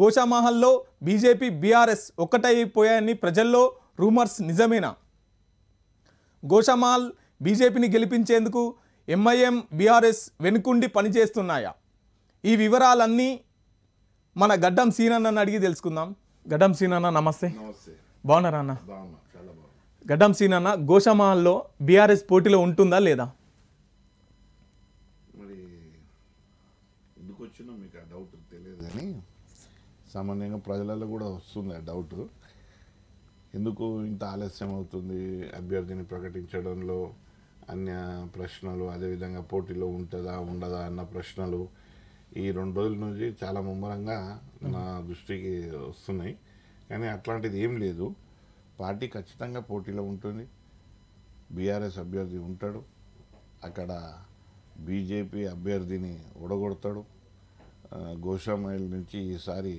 గోషామహల్లో BJP BRS ఒక్కటైపోయాయని ప్రజల్లో rumours నిజమేనా గోషామహల్ బీజేపీని గెలిపించేందుకు ఎంఐఎం బీఆర్ఎస్ వెనుకుండి పనిచేస్తున్నాయా ఈ వివరాలన్నీ మన గడ్డం సీనన్నని అడిగి తెలుసుకుందాం గడ్డం సీనన్న నమస్తే బాగున్నారా అన్న గడ్డం సీనన్న గోషామహల్లో బీఆర్ఎస్ పోటీలో ఉంటుందా లేదా సామాన్యంగా ప్రజలలో కూడా వస్తుంది ఆ డౌట్ ఎందుకు ఇంత ఆలస్యం అవుతుంది అభ్యర్థిని ప్రకటించడంలో అన్య ప్రశ్నలు అదేవిధంగా పోటీలో ఉంటుందా ఉండదా అన్న ప్రశ్నలు ఈ రెండు రోజుల నుంచి చాలా ముమ్మరంగా నా దృష్టికి వస్తున్నాయి కానీ అట్లాంటిది ఏం లేదు పార్టీ ఖచ్చితంగా పోటీలో ఉంటుంది బీఆర్ఎస్ అభ్యర్థి ఉంటాడు అక్కడ బీజేపీ అభ్యర్థిని ఓడగొడతాడు గోషామైల్ నుంచి ఈసారి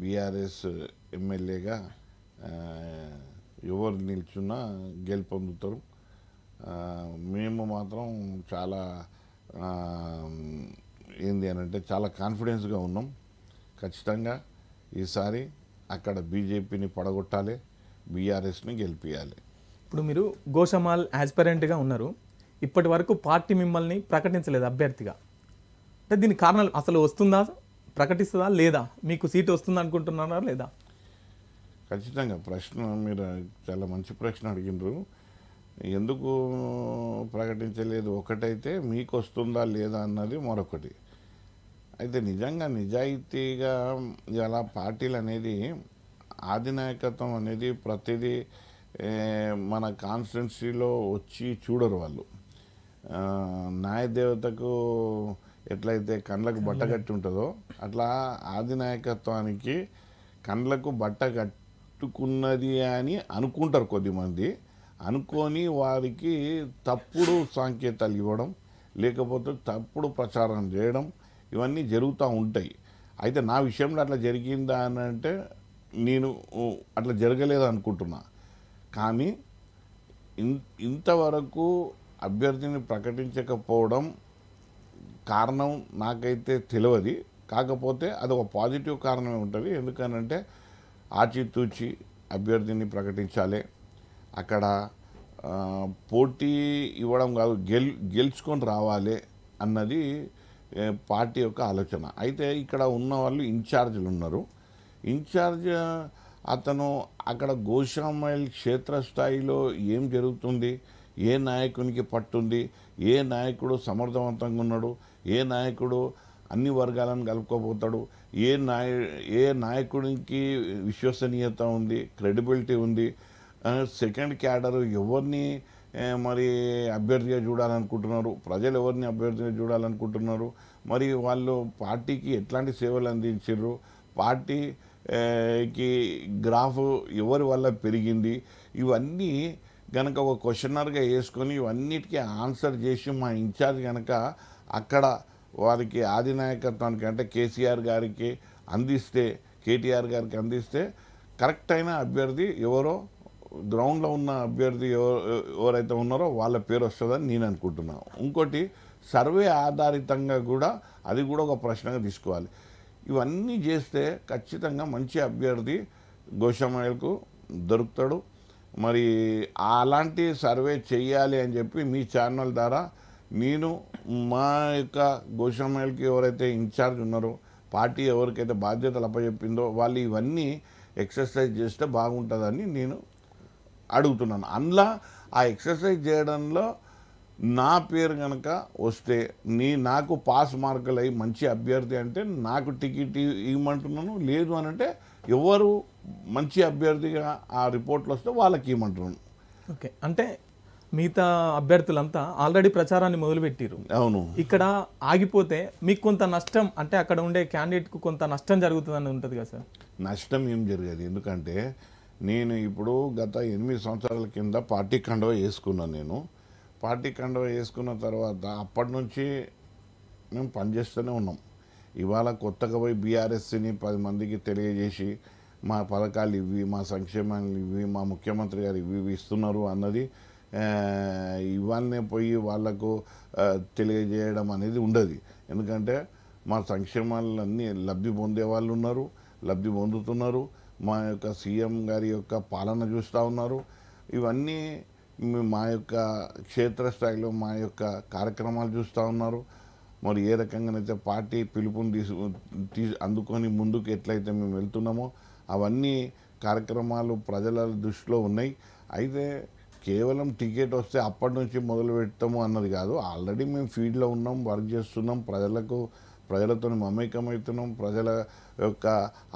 బీఆర్ఎస్ ఎమ్మెల్యేగా ఎవరు నిల్చున్నా గెలుపొందుతారు మేము మాత్రం చాలా ఏంది అని అంటే చాలా కాన్ఫిడెన్స్గా ఉన్నాం ఖచ్చితంగా ఈసారి అక్కడ బీజేపీని పడగొట్టాలి బీఆర్ఎస్ని గెలిపించాలి ఇప్పుడు మీరు గోషమాల్ యాస్పరెంట్గా ఉన్నారు ఇప్పటి వరకు పార్టీ మిమ్మల్ని ప్రకటించలేదు అభ్యర్థిగా అంటే దీని కారణాలు అసలు వస్తుందా ప్రకటిస్తుందా లేదా మీకు సీట్ వస్తుంది అనుకుంటున్నారా లేదా ఖచ్చితంగా ప్రశ్న మీరు చాలా మంచి ప్రశ్న అడిగినారు ఎందుకు ప్రకటించలేదు ఒకటైతే మీకు వస్తుందా లేదా అన్నది మరొకటి అయితే నిజంగా నిజాయితీగా ఇలా పార్టీలు అనేది ఆధినాయకత్వం అనేది ప్రతిదీ మన కాన్స్టిట్యున్సీలో వచ్చి చూడరు వాళ్ళు న్యాయ దేవతకు ఎట్లయితే కండ్లకు బట్ట కట్టి ఉంటుందో అట్లా ఆదినాయకత్వానికి కండ్లకు బట్ట కట్టుకున్నది అని అనుకుంటారు కొద్దిమంది అనుకొని వారికి తప్పుడు సంకేతాలు ఇవ్వడం లేకపోతే తప్పుడు ప్రచారం చేయడం ఇవన్నీ జరుగుతూ ఉంటాయి అయితే నా విషయంలో అట్లా జరిగిందా అని అంటే నేను అట్లా జరగలేదు అనుకుంటున్నా కానీ ఇంతవరకు అభ్యర్థిని ప్రకటించకపోవడం కారణం నాకైతే తెలియదు కాకపోతే అది ఒక పాజిటివ్ కారణమే ఉంటుంది ఎందుకనంటే ఆచితూచి అభ్యర్థిని ప్రకటించాలి అక్కడ పోటీ ఇవ్వడం కాదు గెల్ గెలుచుకొని రావాలి అన్నది పార్టీ యొక్క ఆలోచన అయితే ఇక్కడ ఉన్న వాళ్ళు ఇన్ఛార్జీలు ఉన్నారు ఇన్ఛార్జ్ అతను అక్కడ గోషామైల్ క్షేత్రస్థాయిలో ఏం జరుగుతుంది ఏ నాయకునికి పట్టుంది ఏ నాయకుడు సమర్థవంతంగా ఉన్నాడు ఏ నాయకుడు అన్ని వర్గాలను కలుపుకోపోతాడు ఏ నాయ ఏ నాయకుడికి విశ్వసనీయత ఉంది క్రెడిబిలిటీ ఉంది సెకండ్ క్యాడర్ ఎవరిని మరి అభ్యర్థిగా చూడాలనుకుంటున్నారు ప్రజలు ఎవరిని అభ్యర్థిగా చూడాలనుకుంటున్నారు మరి వాళ్ళు పార్టీకి ఎట్లాంటి సేవలు అందించారు పార్టీకి గ్రాఫ్ ఎవరి వల్ల పెరిగింది ఇవన్నీ కనుక ఒక క్వశ్చనర్గా వేసుకొని ఇవన్నిటికీ ఆన్సర్ చేసి మా ఇన్ఛార్జ్ కనుక అక్కడ వారికి ఆదినాయకత్వానికి అంటే కేసీఆర్ గారికి అందిస్తే కేటీఆర్ గారికి అందిస్తే కరెక్ట్ అయిన అభ్యర్థి ఎవరో గ్రౌండ్లో ఉన్న అభ్యర్థి ఎవరైతే ఉన్నారో వాళ్ళ పేరు వస్తుందని నేను అనుకుంటున్నాను ఇంకోటి సర్వే ఆధారితంగా కూడా అది కూడా ఒక ప్రశ్నగా తీసుకోవాలి ఇవన్నీ చేస్తే ఖచ్చితంగా మంచి అభ్యర్థి గోషమయ్యకు దొరుకుతాడు మరి అలాంటి సర్వే చేయాలి అని చెప్పి మీ ఛానల్ ద్వారా నేను మా యొక్క గోషామేల్కి ఎవరైతే ఇన్ఛార్జ్ ఉన్నారో పార్టీ ఎవరికైతే బాధ్యతలు అప్పచెప్పిందో వాళ్ళు ఇవన్నీ ఎక్సర్సైజ్ చేస్తే బాగుంటుందని నేను అడుగుతున్నాను అందులో ఆ ఎక్సర్సైజ్ చేయడంలో నా పేరు కనుక వస్తే నీ నాకు పాస్ మార్కులు అయ్యి మంచి అభ్యర్థి అంటే నాకు టికెట్ ఇవ్వమంటున్నాను లేదు అని అంటే ఎవరు మంచి అభ్యర్థిగా ఆ రిపోర్ట్లు వస్తే వాళ్ళకి ఇవ్వమంటున్నాను ఓకే అంటే మిగతా అభ్యర్థులంతా ఆల్రెడీ ప్రచారాన్ని మొదలుపెట్టారు అవును ఇక్కడ ఆగిపోతే మీకు కొంత నష్టం అంటే అక్కడ ఉండే క్యాండిడేట్కు కొంత నష్టం జరుగుతుందని ఉంటుంది కదా సార్ నష్టం ఏం జరగదు ఎందుకంటే నేను ఇప్పుడు గత ఎనిమిది సంవత్సరాల కింద పార్టీ కండవ వేసుకున్నాను నేను పార్టీ కండవ వేసుకున్న తర్వాత అప్పటి నుంచి మేము పనిచేస్తూనే ఉన్నాం ఇవాళ కొత్తగా పోయి బీఆర్ఎస్సీని పది మందికి తెలియజేసి మా పథకాలు ఇవి మా సంక్షేమాలు ఇవి మా ముఖ్యమంత్రి గారు ఇవి ఇస్తున్నారు అన్నది ఇవాళనే పోయి వాళ్లకు తెలియజేయడం అనేది ఉండదు ఎందుకంటే మా సంక్షేమాలన్నీ లబ్ధి పొందే వాళ్ళు ఉన్నారు లబ్ధి పొందుతున్నారు మా యొక్క సీఎం గారి యొక్క పాలన చూస్తూ ఉన్నారు ఇవన్నీ మా యొక్క క్షేత్రస్థాయిలో మా యొక్క కార్యక్రమాలు చూస్తూ ఉన్నారు మరి ఏ రకంగానైతే పార్టీ పిలుపుని తీసు తీ అందుకొని ముందుకు ఎట్లయితే మేము వెళ్తున్నామో అవన్నీ కార్యక్రమాలు ప్రజల దృష్టిలో ఉన్నాయి అయితే కేవలం టికెట్ వస్తే అప్పటి నుంచి మొదలు పెడతాము అన్నది కాదు ఆల్రెడీ మేము ఫీల్డ్లో ఉన్నాం వర్క్ చేస్తున్నాం ప్రజలకు ప్రజలతో మమేకమవుతున్నాం ప్రజల యొక్క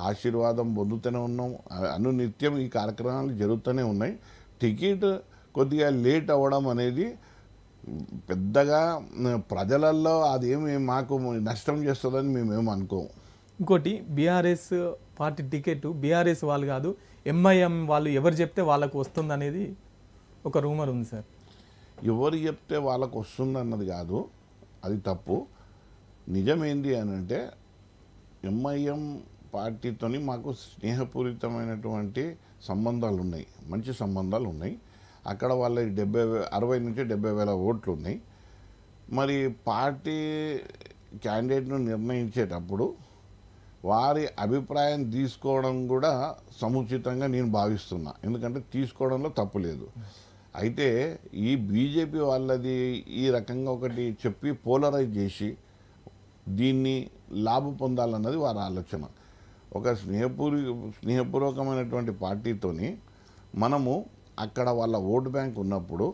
ఆశీర్వాదం పొందుతూనే ఉన్నాం అను నిత్యం ఈ కార్యక్రమాలు జరుగుతూనే ఉన్నాయి టికెట్ కొద్దిగా లేట్ అవ్వడం అనేది పెద్దగా ప్రజలల్లో అదేమి మాకు నష్టం చేస్తుందని మేమేం అనుకోము ఇంకోటి బీఆర్ఎస్ పార్టీ టికెట్ బీఆర్ఎస్ వాళ్ళు కాదు ఎంఐఎం వాళ్ళు ఎవరు చెప్తే వాళ్ళకు వస్తుంది అనేది ఒక రూమర్ ఉంది సార్ ఎవరు చెప్తే వాళ్ళకు వస్తుంది అన్నది కాదు అది తప్పు నిజమేంది అని అంటే ఎంఐఎం పార్టీతోని మాకు స్నేహపూరితమైనటువంటి సంబంధాలు ఉన్నాయి మంచి సంబంధాలు ఉన్నాయి అక్కడ వాళ్ళ డెబ్బై అరవై నుంచి డెబ్బై వేల ఓట్లు ఉన్నాయి మరి పార్టీ క్యాండిడేట్ను నిర్ణయించేటప్పుడు వారి అభిప్రాయం తీసుకోవడం కూడా సముచితంగా నేను భావిస్తున్నా ఎందుకంటే తీసుకోవడంలో తప్పు లేదు అయితే ఈ బీజేపీ వాళ్ళది ఈ రకంగా ఒకటి చెప్పి పోలరైజ్ చేసి దీన్ని లాభం పొందాలన్నది వారి ఆలోచన ఒక స్నేహపూర్వ స్నేహపూర్వకమైనటువంటి పార్టీతోని మనము అక్కడ వాళ్ళ ఓటు బ్యాంక్ ఉన్నప్పుడు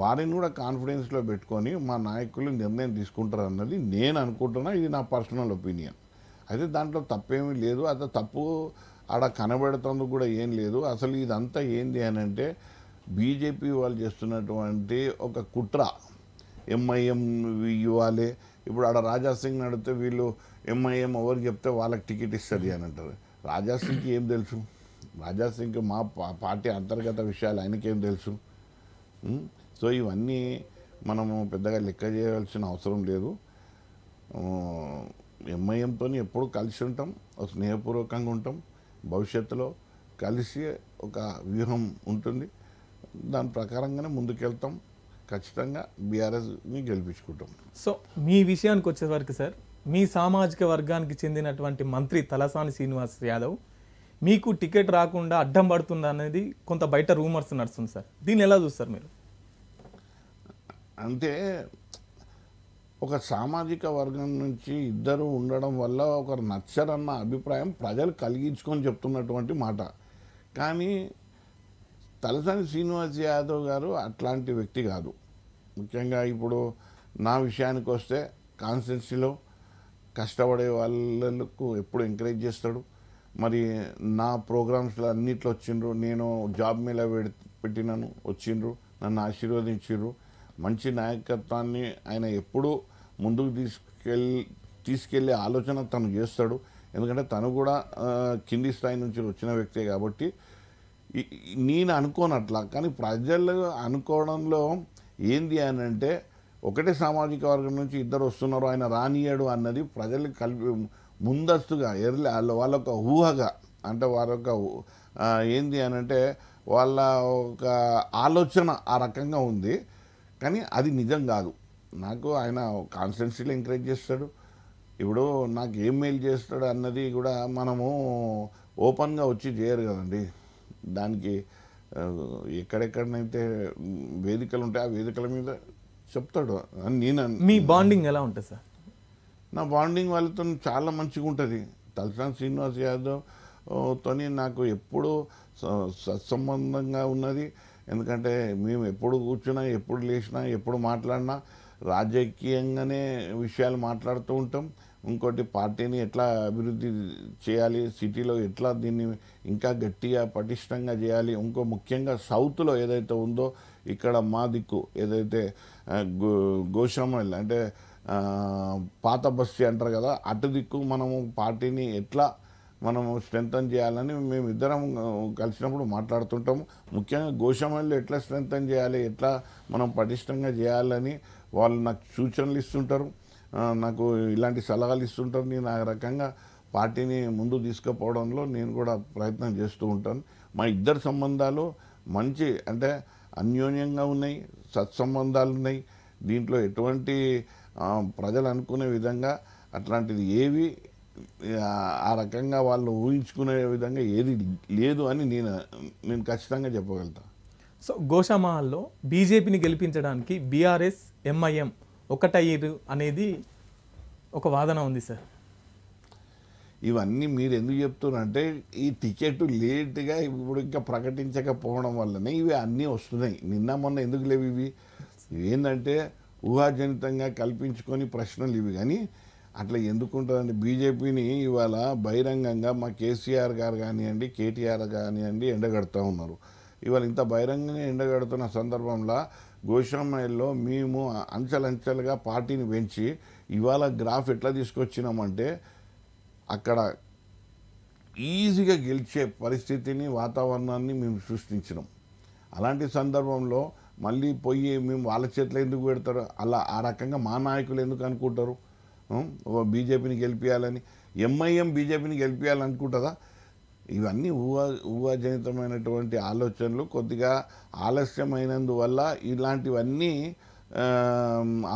వారిని కూడా కాన్ఫిడెన్స్లో పెట్టుకొని మా నాయకులు నిర్ణయం తీసుకుంటారు అన్నది నేను అనుకుంటున్నా ఇది నా పర్సనల్ ఒపీనియన్ అయితే దాంట్లో తప్పేమీ లేదు అది తప్పు ఆడ కనబడుతుంది కూడా ఏం లేదు అసలు ఇదంతా ఏంది అని అంటే బీజేపీ వాళ్ళు చేస్తున్నటువంటి ఒక కుట్ర ఎంఐఎం ఇవ్వాలి ఇప్పుడు ఆడ రాజాసింగ్ నడితే వీళ్ళు ఎంఐఎం ఎవరు చెప్తే వాళ్ళకి టికెట్ ఇస్తుంది అని అంటారు రాజాసింగ్కి ఏం తెలుసు రాజాసింగ్కి మా పార్టీ అంతర్గత విషయాలు ఆయనకేం తెలుసు సో ఇవన్నీ మనము పెద్దగా లెక్క చేయాల్సిన అవసరం లేదు ఎంఐఎంతో ఎప్పుడు కలిసి ఉంటాం స్నేహపూర్వకంగా ఉంటాం భవిష్యత్తులో కలిసి ఒక వ్యూహం ఉంటుంది దాని ప్రకారంగానే ముందుకెళ్తాం ఖచ్చితంగా బీఆర్ఎస్ని గెలిపించుకుంటాం సో మీ విషయానికి వచ్చేవరకు సార్ మీ సామాజిక వర్గానికి చెందినటువంటి మంత్రి తలసాని శ్రీనివాస్ యాదవ్ మీకు టికెట్ రాకుండా అడ్డం పడుతుంది అనేది కొంత బయట రూమర్స్ నడుస్తుంది సార్ దీన్ని ఎలా చూస్తారు మీరు అంటే ఒక సామాజిక వర్గం నుంచి ఇద్దరు ఉండడం వల్ల ఒకరు నచ్చరన్న అభిప్రాయం ప్రజలు కలిగించుకొని చెప్తున్నటువంటి మాట కానీ తలసాని శ్రీనివాస్ యాదవ్ గారు అట్లాంటి వ్యక్తి కాదు ముఖ్యంగా ఇప్పుడు నా విషయానికి వస్తే కాన్స్టెన్సీలో కష్టపడే వాళ్ళకు ఎప్పుడు ఎంకరేజ్ చేస్తాడు మరి నా ప్రోగ్రామ్స్లో అన్నిట్లో వచ్చిండ్రు నేను జాబ్ మీద పెట్టినను వచ్చిండ్రు నన్ను ఆశీర్వదించిండ్రు మంచి నాయకత్వాన్ని ఆయన ఎప్పుడూ ముందుకు తీసుకెళ్ళి తీసుకెళ్లే ఆలోచన తను చేస్తాడు ఎందుకంటే తను కూడా కింది స్థాయి నుంచి వచ్చిన వ్యక్తే కాబట్టి నేను అనుకోను అట్లా కానీ ప్రజలు అనుకోవడంలో ఏంది అని అంటే ఒకటే సామాజిక వర్గం నుంచి ఇద్దరు వస్తున్నారు ఆయన రానియడు అన్నది ప్రజలు కలిపి ముందస్తుగా ఎర్లీ వాళ్ళ వాళ్ళొక ఊహగా అంటే వారొక ఏంది అని అంటే వాళ్ళ ఒక ఆలోచన ఆ రకంగా ఉంది కానీ అది నిజం కాదు నాకు ఆయన కాన్స్టెన్సీలో ఎంకరేజ్ చేస్తాడు ఇప్పుడు నాకు ఏం మెయిల్ చేస్తాడు అన్నది కూడా మనము ఓపెన్గా వచ్చి చేయరు కదండి దానికి ఎక్కడెక్కడనైతే వేదికలు ఉంటాయి ఆ వేదికల మీద చెప్తాడు అని నేను మీ బాండింగ్ ఎలా ఉంటుంది సార్ నా బాండింగ్ వాళ్ళతో చాలా మంచిగా ఉంటుంది తలసాని శ్రీనివాస్ యాదవ్ తోని నాకు ఎప్పుడూ సత్సంబంధంగా ఉన్నది ఎందుకంటే మేము ఎప్పుడు కూర్చున్నా ఎప్పుడు లేచినా ఎప్పుడు మాట్లాడినా రాజకీయంగానే విషయాలు మాట్లాడుతూ ఉంటాం ఇంకోటి పార్టీని ఎట్లా అభివృద్ధి చేయాలి సిటీలో ఎట్లా దీన్ని ఇంకా గట్టిగా పటిష్టంగా చేయాలి ఇంకో ముఖ్యంగా సౌత్లో ఏదైతే ఉందో ఇక్కడ మా దిక్కు ఏదైతే గో అంటే పాత బస్తి అంటారు కదా అటు దిక్కు మనము పార్టీని ఎట్లా మనము స్ట్రెంగ్తన్ చేయాలని మేమిద్దరం కలిసినప్పుడు మాట్లాడుతుంటాము ముఖ్యంగా గోషమల్లు ఎట్లా స్ట్రెంగ్తన్ చేయాలి ఎట్లా మనం పటిష్టంగా చేయాలని వాళ్ళు నాకు సూచనలు ఇస్తుంటారు నాకు ఇలాంటి సలహాలు ఇస్తుంటారు నేను ఆ రకంగా పార్టీని ముందు తీసుకుపోవడంలో నేను కూడా ప్రయత్నం చేస్తూ ఉంటాను మా ఇద్దరు సంబంధాలు మంచి అంటే అన్యోన్యంగా ఉన్నాయి సత్సంబంధాలు ఉన్నాయి దీంట్లో ఎటువంటి ప్రజలు అనుకునే విధంగా అట్లాంటిది ఏవి ఆ రకంగా వాళ్ళు ఊహించుకునే విధంగా ఏది లేదు అని నేను నేను ఖచ్చితంగా చెప్పగలుగుతాను సో గోషామహల్లో బీజేపీని గెలిపించడానికి బీఆర్ఎస్ ఎంఐఎం ఒకటయ్యారు అనేది ఒక వాదన ఉంది సార్ ఇవన్నీ మీరు ఎందుకు చెప్తున్నారంటే ఈ టికెట్ లేట్గా ఇప్పుడు ఇంకా ప్రకటించకపోవడం వల్లనే ఇవి అన్నీ వస్తున్నాయి నిన్న మొన్న ఎందుకు లేవు ఇవి ఏంటంటే ఊహాజనితంగా కల్పించుకొని ప్రశ్నలు ఇవి కానీ అట్లా ఎందుకుంటుందండి బీజేపీని ఇవాళ బహిరంగంగా మా కేసీఆర్ గారు కానివ్వండి కేటీఆర్ కానివ్వండి ఎండగడుతూ ఉన్నారు ఇవాళ ఇంత బహిరంగంగా ఎండగడుతున్న సందర్భంలో గోషామయ్యలో మేము అంచెలంచెలుగా పార్టీని పెంచి ఇవాళ గ్రాఫ్ ఎట్లా తీసుకొచ్చినామంటే అక్కడ ఈజీగా గెలిచే పరిస్థితిని వాతావరణాన్ని మేము సృష్టించినాం అలాంటి సందర్భంలో మళ్ళీ పోయి మేము వాళ్ళ చేతిలో ఎందుకు పెడతారు అలా ఆ రకంగా మా నాయకులు ఎందుకు అనుకుంటారు బీజేపీని గెలిపించాలని ఎంఐఎం బీజేపీని గెలిపించాలనుకుంటుందా ఇవన్నీ ఊహా ఊహాజనితమైనటువంటి ఆలోచనలు కొద్దిగా ఆలస్యమైనందువల్ల ఇలాంటివన్నీ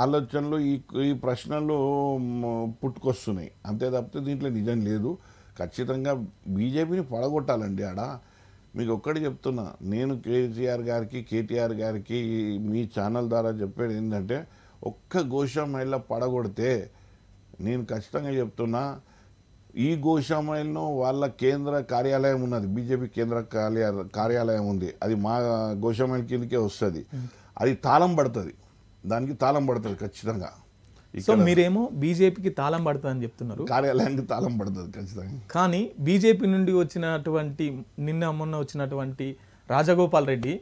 ఆలోచనలు ఈ ఈ ప్రశ్నలు పుట్టుకొస్తున్నాయి అంతే తప్పితే దీంట్లో నిజం లేదు ఖచ్చితంగా బీజేపీని పడగొట్టాలండి ఆడ మీకు ఒక్కటి చెప్తున్నా నేను కేసీఆర్ గారికి కేటీఆర్ గారికి మీ ఛానల్ ద్వారా చెప్పేది ఏంటంటే ఒక్క ఘోషం మహిళ పడగొడితే నేను ఖచ్చితంగా చెప్తున్నా ఈ గోశామైల్లో వాళ్ళ కేంద్ర కార్యాలయం ఉన్నది బీజేపీ కేంద్ర కార్య కార్యాలయం ఉంది అది మా గోశామైల్ కిందకే వస్తుంది అది తాళం పడుతుంది దానికి తాళం పడుతుంది ఖచ్చితంగా సో మీరేమో బీజేపీకి తాళం పడుతుందని చెప్తున్నారు కార్యాలయానికి తాళం పడుతుంది ఖచ్చితంగా కానీ బీజేపీ నుండి వచ్చినటువంటి నిన్న మొన్న వచ్చినటువంటి రాజగోపాల్ రెడ్డి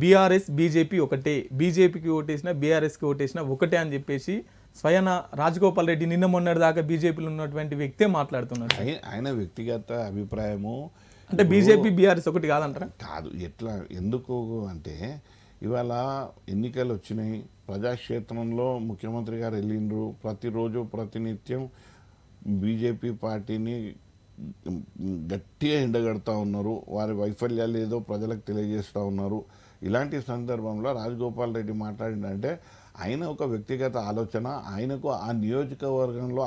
బీఆర్ఎస్ బీజేపీ ఒకటే బీజేపీకి ఓటేసిన బీఆర్ఎస్కి ఓటేసిన ఒకటే అని చెప్పేసి స్వయన రాజగోపాల్ రెడ్డి నిన్న మొన్నటి దాకా బీజేపీలో ఉన్నటువంటి వ్యక్తే మాట్లాడుతున్నారు ఆయన వ్యక్తిగత అభిప్రాయము అంటే బీజేపీ బీఆర్ఎస్ ఒకటి కాదంటారా కాదు ఎట్లా ఎందుకు అంటే ఇవాళ ఎన్నికలు వచ్చినాయి ప్రజాక్షేత్రంలో ముఖ్యమంత్రి గారు వెళ్ళిండ్రు ప్రతిరోజు ప్రతినిత్యం బీజేపీ పార్టీని గట్టిగా ఎండగడతా ఉన్నారు వారి వైఫల్యాలు ఏదో ప్రజలకు తెలియజేస్తూ ఉన్నారు ఇలాంటి సందర్భంలో రాజగోపాల్ రెడ్డి మాట్లాడిందంటే ఆయన ఒక వ్యక్తిగత ఆలోచన ఆయనకు ఆ నియోజకవర్గంలో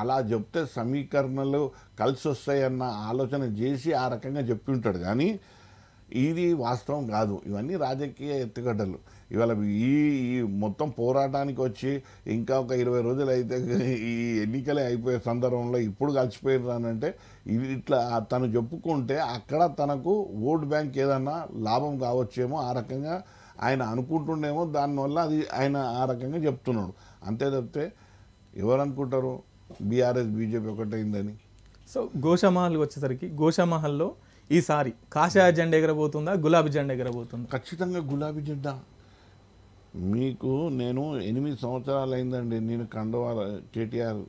అలా చెప్తే సమీకరణలు కలిసి వస్తాయన్న ఆలోచన చేసి ఆ రకంగా చెప్పి ఉంటాడు కానీ ఇది వాస్తవం కాదు ఇవన్నీ రాజకీయ ఎత్తుగడ్డలు ఇవాళ ఈ మొత్తం పోరాటానికి వచ్చి ఇంకా ఒక ఇరవై రోజులు అయితే ఈ ఎన్నికలే అయిపోయే సందర్భంలో ఇప్పుడు కలిసిపోయినంటే ఇది ఇట్లా తను చెప్పుకుంటే అక్కడ తనకు ఓట్ బ్యాంక్ ఏదన్నా లాభం కావచ్చేమో ఆ రకంగా ఆయన అనుకుంటుండేమో దానివల్ల అది ఆయన ఆ రకంగా చెప్తున్నాడు అంతే తప్పితే ఎవరు అనుకుంటారు బీఆర్ఎస్ బీజేపీ ఒకటైందని సో గోషామహల్ వచ్చేసరికి గోషామహల్లో ఈసారి కాషాయ జెండా ఎగరబోతుందా గులాబీ జెండా ఎగరబోతుందా ఖచ్చితంగా గులాబీ జెండా మీకు నేను ఎనిమిది సంవత్సరాలు అయిందండి నేను కండవాల కేటీఆర్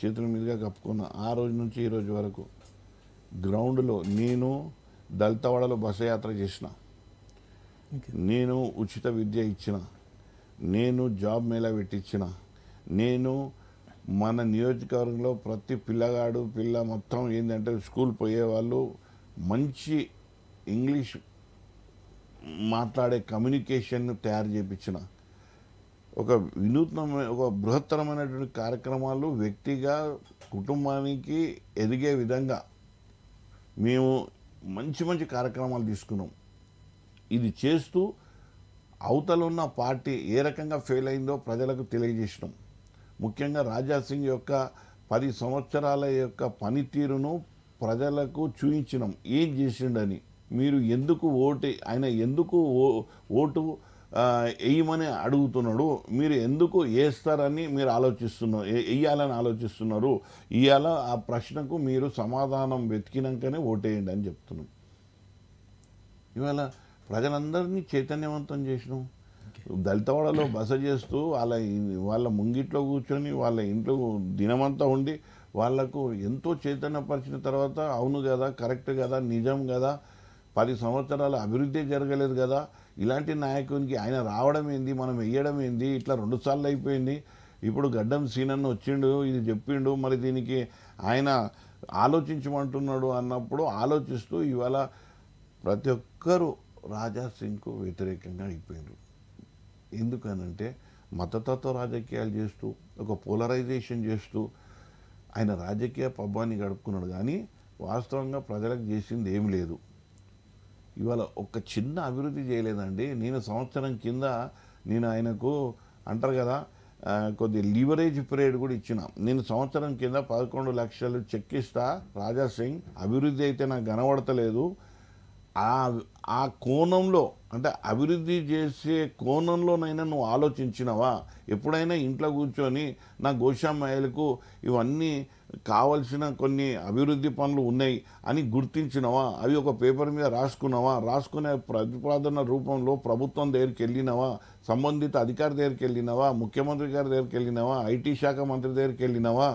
చేతుల మీదుగా కప్పుకున్నా ఆ రోజు నుంచి ఈ రోజు వరకు గ్రౌండ్లో నేను దళితవాడలో బస్సు యాత్ర చేసిన నేను ఉచిత విద్య ఇచ్చిన నేను జాబ్ మేళా పెట్టించిన నేను మన నియోజకవర్గంలో ప్రతి పిల్లగాడు పిల్ల మొత్తం ఏంటంటే స్కూల్ పోయేవాళ్ళు మంచి ఇంగ్లీష్ మాట్లాడే కమ్యూనికేషన్ తయారు చేయించిన ఒక వినూత్నమైన ఒక బృహత్తరమైనటువంటి కార్యక్రమాలు వ్యక్తిగా కుటుంబానికి ఎదిగే విధంగా మేము మంచి మంచి కార్యక్రమాలు తీసుకున్నాం ఇది చేస్తూ అవతలున్న పార్టీ ఏ రకంగా ఫెయిల్ అయిందో ప్రజలకు తెలియజేసినాం ముఖ్యంగా రాజా సింగ్ యొక్క పది సంవత్సరాల యొక్క పనితీరును ప్రజలకు చూయించినాం ఏం చేసిండని మీరు ఎందుకు ఓటు ఆయన ఎందుకు ఓటు వేయమని అడుగుతున్నాడు మీరు ఎందుకు వేస్తారని మీరు ఆలోచిస్తున్నారు వేయాలని ఆలోచిస్తున్నారు ఇవాళ ఆ ప్రశ్నకు మీరు సమాధానం వెతికినాకనే ఓటేయండి అని చెప్తున్నాం ఇవాళ ప్రజలందరినీ చైతన్యవంతం చేసినాం దళితవాడలో బస చేస్తూ వాళ్ళ వాళ్ళ ముంగిట్లో కూర్చొని వాళ్ళ ఇంట్లో దినమంతా ఉండి వాళ్లకు ఎంతో చైతన్యపరిచిన తర్వాత అవును కదా కరెక్ట్ కదా నిజం కదా పది సంవత్సరాల అభివృద్ధి జరగలేదు కదా ఇలాంటి నాయకునికి ఆయన రావడం ఏంది మనం వెయ్యడం ఏంది ఇట్లా రెండుసార్లు అయిపోయింది ఇప్పుడు గడ్డం సీనన్న వచ్చిండు ఇది చెప్పిండు మరి దీనికి ఆయన ఆలోచించమంటున్నాడు అన్నప్పుడు ఆలోచిస్తూ ఇవాళ ప్రతి ఒక్కరూ రాజా సింగ్కు వ్యతిరేకంగా అయిపోయారు ఎందుకనంటే మతతత్వ రాజకీయాలు చేస్తూ ఒక పోలరైజేషన్ చేస్తూ ఆయన రాజకీయ పబ్బాన్ని గడుపుకున్నాడు కానీ వాస్తవంగా ప్రజలకు చేసింది ఏమి లేదు ఇవాళ ఒక చిన్న అభివృద్ధి చేయలేదండి నేను సంవత్సరం కింద నేను ఆయనకు అంటారు కదా కొద్ది లీవరేజ్ పీరియడ్ కూడా ఇచ్చిన నేను సంవత్సరం కింద పదకొండు లక్షలు చెక్కిస్తా రాజా సింగ్ అభివృద్ధి అయితే నాకు కనబడతలేదు ఆ కోణంలో అంటే అభివృద్ధి చేసే కోణంలోనైనా నువ్వు ఆలోచించినవా ఎప్పుడైనా ఇంట్లో కూర్చొని నా గోషామాయలకు ఇవన్నీ కావలసిన కొన్ని అభివృద్ధి పనులు ఉన్నాయి అని గుర్తించినవా అవి ఒక పేపర్ మీద రాసుకున్నావా రాసుకునే ప్రతిపాదన రూపంలో ప్రభుత్వం దగ్గరికి వెళ్ళినవా సంబంధిత అధికారి దగ్గరికి వెళ్ళినవా ముఖ్యమంత్రి గారి దగ్గరికి వెళ్ళినవా ఐటీ శాఖ మంత్రి దగ్గరికి వెళ్ళినవా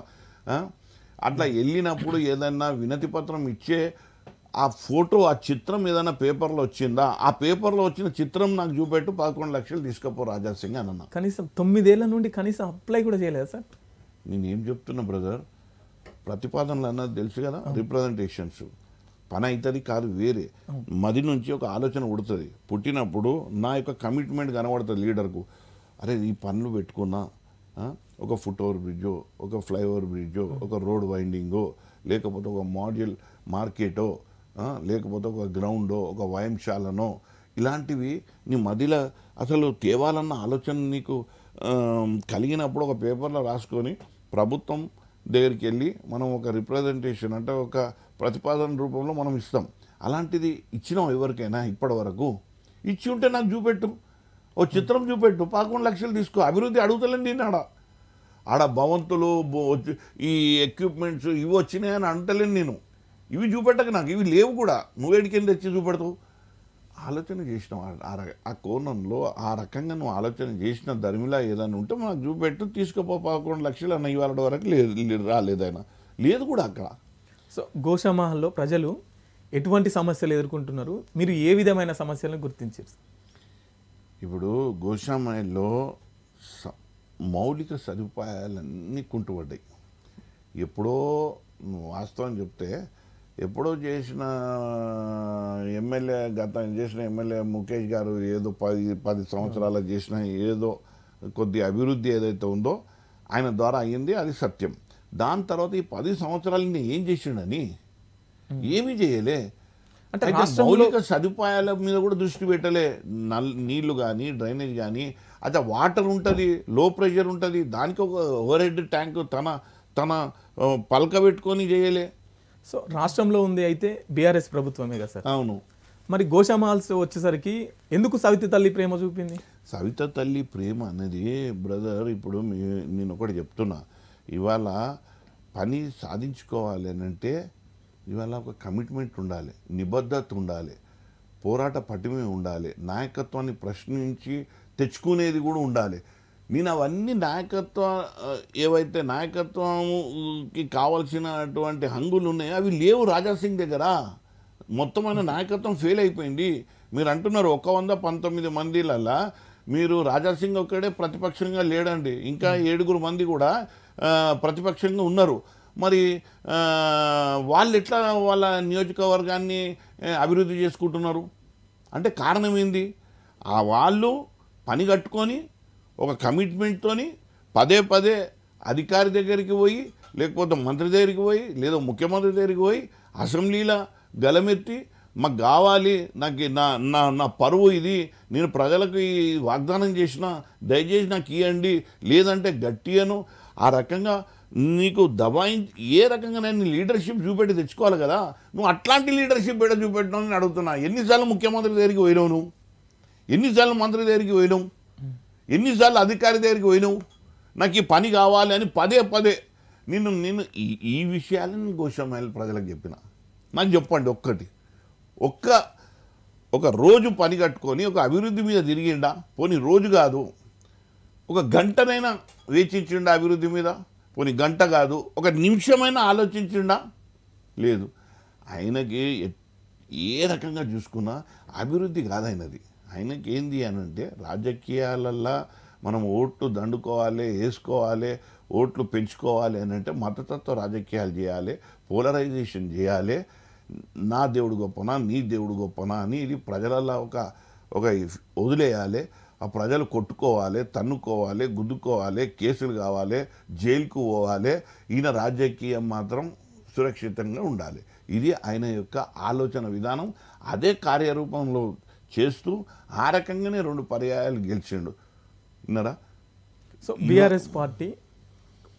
అట్లా వెళ్ళినప్పుడు ఏదన్నా వినతి పత్రం ఇచ్చే ఆ ఫోటో ఆ చిత్రం ఏదైనా పేపర్లో వచ్చిందా ఆ పేపర్లో వచ్చిన చిత్రం నాకు చూపెట్టు పదకొండు లక్షలు తీసుకపో రాజాసింగ్ అని అన్నా కనీసం తొమ్మిదేళ్ల నుండి కనీసం అప్లై కూడా చేయలేదు సార్ నేను ఏం చెప్తున్నా బ్రదర్ ప్రతిపాదనలు అన్నది తెలుసు కదా రిప్రజెంటేషన్స్ పని అవుతుంది కాదు వేరే మది నుంచి ఒక ఆలోచన ఉడుతుంది పుట్టినప్పుడు నా యొక్క కమిట్మెంట్ కనబడుతుంది లీడర్కు అరే ఈ పనులు పెట్టుకున్నా ఒక ఫుట్ ఓవర్ బ్రిడ్జో ఒక ఫ్లైఓవర్ బ్రిడ్జో ఒక రోడ్ వైండింగో లేకపోతే ఒక మాడ్యూల్ మార్కెటో లేకపోతే ఒక గ్రౌండో ఒక వ్యాయామశాలనో ఇలాంటివి నీ మదిలో అసలు తేవాలన్న ఆలోచన నీకు కలిగినప్పుడు ఒక పేపర్లో రాసుకొని ప్రభుత్వం దగ్గరికి వెళ్ళి మనం ఒక రిప్రజెంటేషన్ అంటే ఒక ప్రతిపాదన రూపంలో మనం ఇస్తాం అలాంటిది ఇచ్చినాం ఎవరికైనా ఇప్పటి వరకు ఇచ్చి ఉంటే నాకు చూపెట్టు ఓ చిత్రం చూపెట్టు పదకొండు లక్షలు తీసుకో అభివృద్ధి అడుగుతలేండి ఆడ ఆడ భవంతులు ఈ ఎక్విప్మెంట్స్ ఇవి వచ్చినాయని అంటలేను నేను ఇవి చూపెట్టక నాకు ఇవి లేవు కూడా నువ్వేడికెళ్ళి తెచ్చి చూపెడతావు ఆలోచన చేసినాం ఆ కోణంలో ఆ రకంగా నువ్వు ఆలోచన చేసిన ధర్మిలా ఏదైనా ఉంటే మనకు చూపెట్టు తీసుకోపో పదకొండు లక్షలు అన్న ఇవాళ వరకు లేదు రాలేదైనా లేదు కూడా అక్కడ సో గోషామహల్లో ప్రజలు ఎటువంటి సమస్యలు ఎదుర్కొంటున్నారు మీరు ఏ విధమైన సమస్యలను గుర్తించారు ఇప్పుడు గోషామహల్లో మౌలిక సదుపాయాలన్నీ కుంటుపడ్డాయి ఎప్పుడో వాస్తవం చెప్తే ఎప్పుడో చేసిన ఎమ్మెల్యే గత చేసిన ఎమ్మెల్యే ముఖేష్ గారు ఏదో పది పది సంవత్సరాల చేసిన ఏదో కొద్ది అభివృద్ధి ఏదైతే ఉందో ఆయన ద్వారా అయ్యింది అది సత్యం దాని తర్వాత ఈ పది సంవత్సరాలని ఏం చేసిండని ఏమి చేయలే అంటే మౌలిక సదుపాయాల మీద కూడా దృష్టి పెట్టలే నల్ నీళ్లు కానీ డ్రైనేజ్ కానీ అయితే వాటర్ ఉంటుంది లో ప్రెషర్ ఉంటుంది దానికి ఒక ఓవర్ హెడ్ ట్యాంక్ తన తన పలక పెట్టుకొని చేయలే సో రాష్ట్రంలో ఉంది అయితే బీఆర్ఎస్ ప్రభుత్వమే కదా సార్ అవును మరి గోషామాల్స్ వచ్చేసరికి ఎందుకు సవిత తల్లి ప్రేమ చూపింది సవిత తల్లి ప్రేమ అనేది బ్రదర్ ఇప్పుడు నేను ఒకటి చెప్తున్నా ఇవాళ పని సాధించుకోవాలి అని అంటే ఇవాళ ఒక కమిట్మెంట్ ఉండాలి నిబద్ధత ఉండాలి పోరాట పటిమే ఉండాలి నాయకత్వాన్ని ప్రశ్నించి తెచ్చుకునేది కూడా ఉండాలి నేను అవన్నీ నాయకత్వ ఏవైతే నాయకత్వంకి కావలసినటువంటి హంగులు ఉన్నాయో అవి లేవు రాజాసింగ్ దగ్గర మొత్తం నాయకత్వం ఫెయిల్ అయిపోయింది మీరు అంటున్నారు ఒక వంద పంతొమ్మిది మందిలల్లా మీరు రాజాసింగ్ ఒక్కడే ప్రతిపక్షంగా లేడండి ఇంకా ఏడుగురు మంది కూడా ప్రతిపక్షంగా ఉన్నారు మరి వాళ్ళు ఎట్లా వాళ్ళ నియోజకవర్గాన్ని అభివృద్ధి చేసుకుంటున్నారు అంటే కారణం ఏంది ఆ వాళ్ళు పని కట్టుకొని ఒక కమిట్మెంట్తోని పదే పదే అధికారి దగ్గరికి పోయి లేకపోతే మంత్రి దగ్గరికి పోయి లేదా ముఖ్యమంత్రి దగ్గరికి పోయి అసెంబ్లీల గలమెత్తి మాకు కావాలి నాకు నా నా నా పరువు ఇది నేను ప్రజలకు ఈ వాగ్దానం చేసిన దయచేసి నాకు ఇవ్వండి లేదంటే గట్టియను ఆ రకంగా నీకు దబాయి ఏ రకంగా నేను లీడర్షిప్ చూపెట్టి తెచ్చుకోవాలి కదా నువ్వు అట్లాంటి లీడర్షిప్ పెట్ట చూపెట్టడం అడుగుతున్నా ఎన్నిసార్లు ముఖ్యమంత్రి దగ్గరికి పోయినావు నువ్వు ఎన్నిసార్లు మంత్రి దగ్గరికి పోయినావు ఎన్నిసార్లు అధికారి దగ్గరికి పోయినావు నాకు ఈ పని కావాలి అని పదే పదే నిన్ను నేను ఈ ఈ విషయాలను గోషమైన ప్రజలకు చెప్పిన నాకు చెప్పండి ఒక్కటి ఒక్క ఒక రోజు పని కట్టుకొని ఒక అభివృద్ధి మీద తిరిగిండా పోనీ రోజు కాదు ఒక గంటనైనా వేచించిండా అభివృద్ధి మీద పోనీ గంట కాదు ఒక నిమిషమైనా ఆలోచించిండా లేదు ఆయనకి ఏ రకంగా చూసుకున్నా అభివృద్ధి కాదైనది ఆయనకేంది అని అంటే రాజకీయాలల్లా మనం ఓట్లు దండుకోవాలి వేసుకోవాలి ఓట్లు పెంచుకోవాలి అని అంటే మతతత్వ రాజకీయాలు చేయాలి పోలరైజేషన్ చేయాలి నా దేవుడు గొప్పనా నీ దేవుడు గొప్పనా అని ఇది ప్రజలలో ఒక ఒక వదిలేయాలి ఆ ప్రజలు కొట్టుకోవాలి తన్నుకోవాలి గుద్దుకోవాలి కేసులు కావాలి జైలుకు పోవాలి ఈయన రాజకీయం మాత్రం సురక్షితంగా ఉండాలి ఇది ఆయన యొక్క ఆలోచన విధానం అదే కార్యరూపంలో చేస్తూ ఆ రకంగానే రెండు పర్యాయాలు గెలిచిండు విన్నారా సో బీఆర్ఎస్ పార్టీ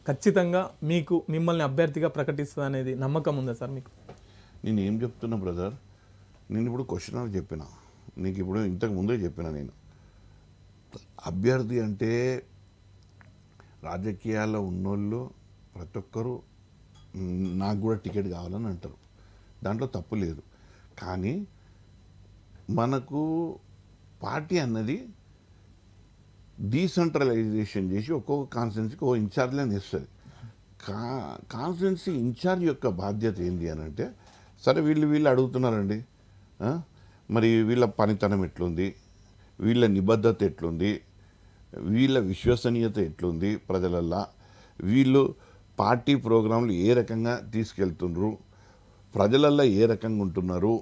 ఖచ్చితంగా మీకు మిమ్మల్ని అభ్యర్థిగా ప్రకటిస్తుంది అనేది నమ్మకం ఉందా సార్ మీకు నేను ఏం చెప్తున్నా బ్రదర్ నేను ఇప్పుడు క్వశ్చన్ చెప్పిన నీకు ఇప్పుడు ఇంతకు ముందే చెప్పిన నేను అభ్యర్థి అంటే రాజకీయాల్లో ఉన్నోళ్ళు ప్రతి ఒక్కరూ నాకు కూడా టికెట్ కావాలని అంటారు దాంట్లో తప్పు లేదు కానీ మనకు పార్టీ అన్నది డీసెంట్రలైజేషన్ చేసి ఒక్కొక్క కాన్స్టిట్యున్సీకి ఓ ఇన్ఛార్జ్లని ఇస్తుంది కా కాన్స్టిట్యున్సీ ఇన్ఛార్జ్ యొక్క బాధ్యత ఏంటి అని అంటే సరే వీళ్ళు వీళ్ళు అడుగుతున్నారండి మరి వీళ్ళ పనితనం ఎట్లుంది వీళ్ళ నిబద్ధత ఎట్లుంది వీళ్ళ విశ్వసనీయత ఎట్లుంది ప్రజలల్లా వీళ్ళు పార్టీ ప్రోగ్రాంలు ఏ రకంగా తీసుకెళ్తున్నారు ప్రజలల్లో ఏ రకంగా ఉంటున్నారు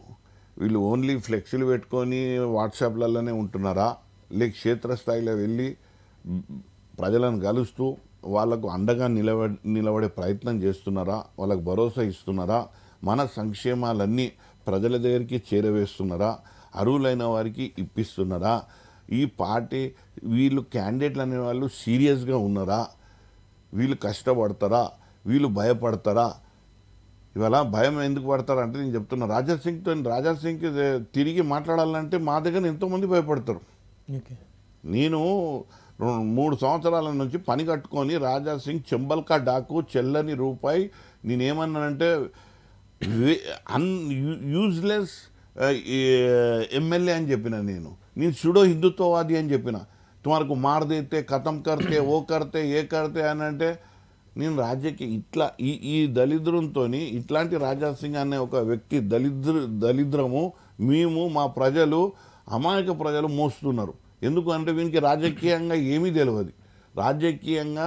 వీళ్ళు ఓన్లీ ఫ్లెక్సీలు పెట్టుకొని వాట్సాప్లలోనే ఉంటున్నారా లేక క్షేత్రస్థాయిలో వెళ్ళి ప్రజలను కలుస్తూ వాళ్ళకు అండగా నిలబ నిలబడే ప్రయత్నం చేస్తున్నారా వాళ్ళకు భరోసా ఇస్తున్నారా మన సంక్షేమాలన్నీ ప్రజల దగ్గరికి చేరవేస్తున్నారా అర్హులైన వారికి ఇప్పిస్తున్నారా ఈ పార్టీ వీళ్ళు క్యాండిడేట్లు అనేవాళ్ళు సీరియస్గా ఉన్నారా వీళ్ళు కష్టపడతారా వీళ్ళు భయపడతారా ఇవాళ భయం ఎందుకు పడతారంటే నేను చెప్తున్నా రాజా సింగ్తో రాజా సింగ్ తిరిగి మాట్లాడాలంటే మా దగ్గర ఎంతోమంది భయపడతారు నేను మూడు సంవత్సరాల నుంచి పని కట్టుకొని రాజా సింగ్ చెంబల్కా డాకు చెల్లని రూపాయి నేనేమన్నానంటే అన్ యూజ్లెస్ ఎమ్మెల్యే అని చెప్పిన నేను నేను సుడో హిందుత్వవాది అని చెప్పిన తుమరకు మారదీతే కథం కర్తే ఓ కర్తే ఏ కర్తే అని అంటే నేను రాజకీయ ఇట్లా ఈ ఈ దళిద్రంతో ఇట్లాంటి రాజా సింగ్ అనే ఒక వ్యక్తి దళిద్ర దళిద్రము మేము మా ప్రజలు అమాయక ప్రజలు మోస్తున్నారు ఎందుకు అంటే వీనికి రాజకీయంగా ఏమీ తెలియదు రాజకీయంగా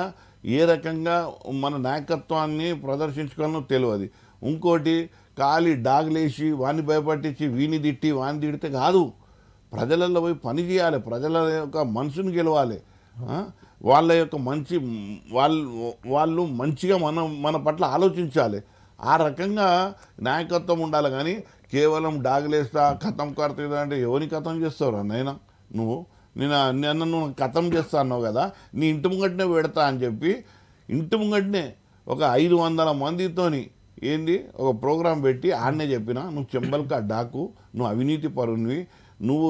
ఏ రకంగా మన నాయకత్వాన్ని ప్రదర్శించుకోవాలో తెలియదు ఇంకోటి ఖాళీ డాగులేసి వాణ్ణి భయపట్టించి వీని తిట్టి వాని తిడితే కాదు ప్రజలలో పోయి పని చేయాలి ప్రజల యొక్క మనసును గెలవాలి వాళ్ళ యొక్క మంచి వాళ్ళు వాళ్ళు మంచిగా మన మన పట్ల ఆలోచించాలి ఆ రకంగా నాయకత్వం ఉండాలి కానీ కేవలం డాగులేస్తా కథం కడతా అంటే ఎవరిని కథం చేస్తావు నైనా నువ్వు నేను నిన్న నువ్వు కథం చేస్తా అన్నావు కదా నీ ఇంటి ముంగట్నే పెడతా అని చెప్పి ఇంటి ముంగట్నే ఒక ఐదు వందల మందితోని ఏంది ఒక ప్రోగ్రాం పెట్టి ఆడనే చెప్పిన నువ్వు చెంబల్కా డాకు నువ్వు అవినీతి పరునివి నువ్వు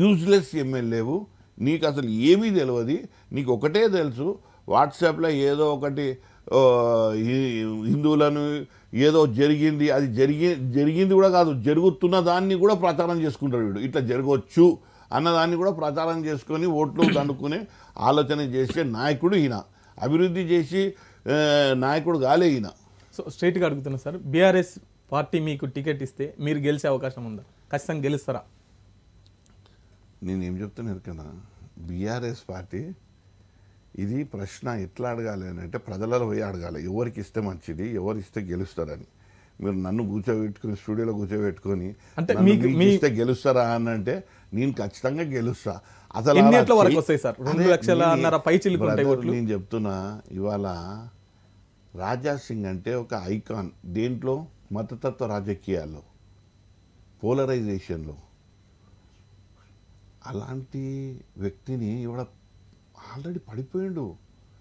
యూజ్లెస్ ఎమ్మెల్యేవు నీకు అసలు ఏమీ తెలియదు నీకు ఒకటే తెలుసు వాట్సాప్లో ఏదో ఒకటి హిందువులను ఏదో జరిగింది అది జరిగి జరిగింది కూడా కాదు జరుగుతున్న దాన్ని కూడా ప్రచారం చేసుకుంటాడు వీడు ఇట్లా జరగవచ్చు అన్నదాన్ని కూడా ప్రచారం చేసుకొని ఓట్లు దండుకునే ఆలోచన చేసే నాయకుడు ఈయన అభివృద్ధి చేసి నాయకుడు కాలే ఈయన సో స్ట్రైట్గా అడుగుతున్నా సార్ బీఆర్ఎస్ పార్టీ మీకు టికెట్ ఇస్తే మీరు గెలిచే అవకాశం ఉందా ఖచ్చితంగా గెలుస్తారా నేనేం చెప్తున్నాను కదా బీఆర్ఎస్ పార్టీ ఇది ప్రశ్న ఎట్లా అడగాలి అని అంటే ప్రజలలో పోయి అడగాలి ఎవరికి ఇస్తే మంచిది ఎవరు ఇస్తే గెలుస్తారని మీరు నన్ను కూర్చోబెట్టుకుని స్టూడియోలో కూర్చోబెట్టుకుని అంటే మీకు ఇస్తే గెలుస్తారా అని అంటే నేను ఖచ్చితంగా గెలుస్తా అసలు వస్తాయి సార్ రెండు లక్షల పై నేను చెప్తున్నా ఇవాళ రాజా సింగ్ అంటే ఒక ఐకాన్ దేంట్లో మతతత్వ రాజకీయాల్లో పోలరైజేషన్లో అలాంటి వ్యక్తిని ఇవాడ ఆల్రెడీ పడిపోయిండు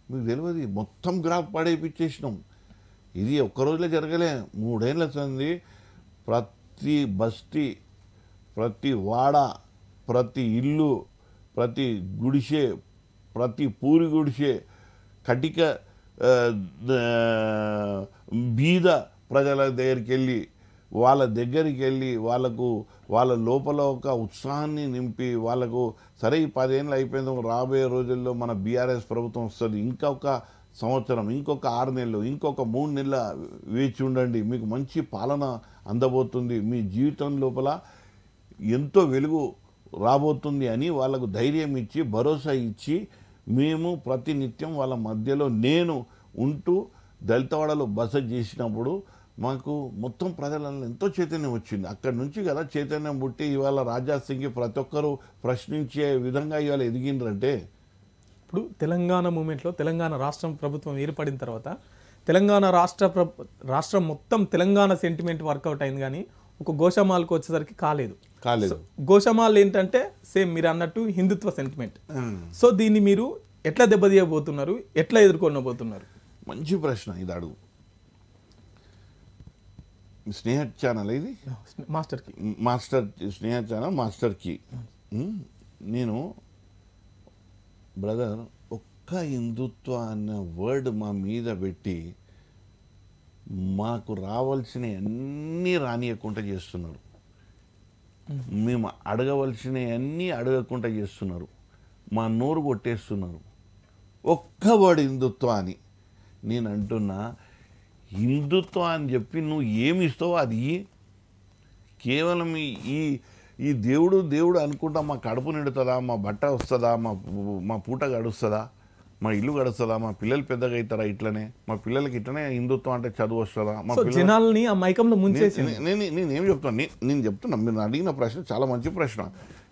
మీకు తెలియదు మొత్తం గ్రాఫ్ పడేపించేసినాం ఇది ఒక్కరోజులో జరగలే మూడేళ్ళ వస్తుంది ప్రతి బస్తీ ప్రతి వాడ ప్రతి ఇల్లు ప్రతి గుడిసె ప్రతి పూరి గుడిసె కటిక బీద ప్రజల దగ్గరికి వెళ్ళి వాళ్ళ దగ్గరికి వెళ్ళి వాళ్ళకు వాళ్ళ లోపల ఒక ఉత్సాహాన్ని నింపి వాళ్ళకు సరే ఈ పదేళ్ళు అయిపోయింది రాబోయే రోజుల్లో మన బీఆర్ఎస్ ప్రభుత్వం వస్తుంది ఇంకొక సంవత్సరం ఇంకొక ఆరు నెలలు ఇంకొక మూడు నెలల వేచి ఉండండి మీకు మంచి పాలన అందబోతుంది మీ జీవితం లోపల ఎంతో వెలుగు రాబోతుంది అని వాళ్ళకు ధైర్యం ఇచ్చి భరోసా ఇచ్చి మేము ప్రతినిత్యం వాళ్ళ మధ్యలో నేను ఉంటూ దళితవాడలో బస చేసినప్పుడు మాకు మొత్తం ప్రజలలో ఎంతో చైతన్యం వచ్చింది అక్కడి నుంచి కదా చైతన్యం పుట్టి ఇవాళ రాజ్నాథ్ సింగ్కి ప్రతి ఒక్కరూ ప్రశ్నించే విధంగా ఇవాళ ఎదిగిండ్రంటే ఇప్పుడు తెలంగాణ మూమెంట్లో తెలంగాణ రాష్ట్రం ప్రభుత్వం ఏర్పడిన తర్వాత తెలంగాణ రాష్ట్ర రాష్ట్రం మొత్తం తెలంగాణ సెంటిమెంట్ వర్కౌట్ అయింది కానీ ఒక గోషమాల్కి వచ్చేసరికి కాలేదు కాలేదు గోషమాల్ ఏంటంటే సేమ్ మీరు అన్నట్టు హిందుత్వ సెంటిమెంట్ సో దీన్ని మీరు ఎట్లా దెబ్బతీయబోతున్నారు ఎట్లా ఎదుర్కొనబోతున్నారు మంచి ప్రశ్న ఇది అడుగు స్నేహ ఛానల్ ఇది మాస్టర్ మాస్టర్ స్నేహ ఛానల్ మాస్టర్కి hmm. నేను బ్రదర్ ఒక్క హిందుత్వ అన్న వర్డ్ మా మీద పెట్టి మాకు రావాల్సిన అన్నీ రానియకుండా చేస్తున్నారు hmm. మేము అడగవలసిన అన్నీ అడగకుండా చేస్తున్నారు మా నోరు కొట్టేస్తున్నారు ఒక్క వర్డ్ హిందుత్వ అని నేను అంటున్నా హిందుత్వం అని చెప్పి నువ్వు ఏమి ఇస్తావు అది కేవలం ఈ ఈ దేవుడు దేవుడు అనుకుంటా మా కడుపు నిడుతుందా మా బట్ట వస్తుందా మా మా పూట గడుస్తుందా మా ఇల్లు గడుస్తుందా మా పిల్లలు పెద్దగా అవుతారా ఇట్లనే మా పిల్లలకి ఇట్లనే హిందుత్వం అంటే చదువు వస్తుందా మా జనాల్ని ఆ మైకంలో ముంచేసి నేను నేనేం చెప్తాను నేను చెప్తున్నా మీరు అడిగిన ప్రశ్న చాలా మంచి ప్రశ్న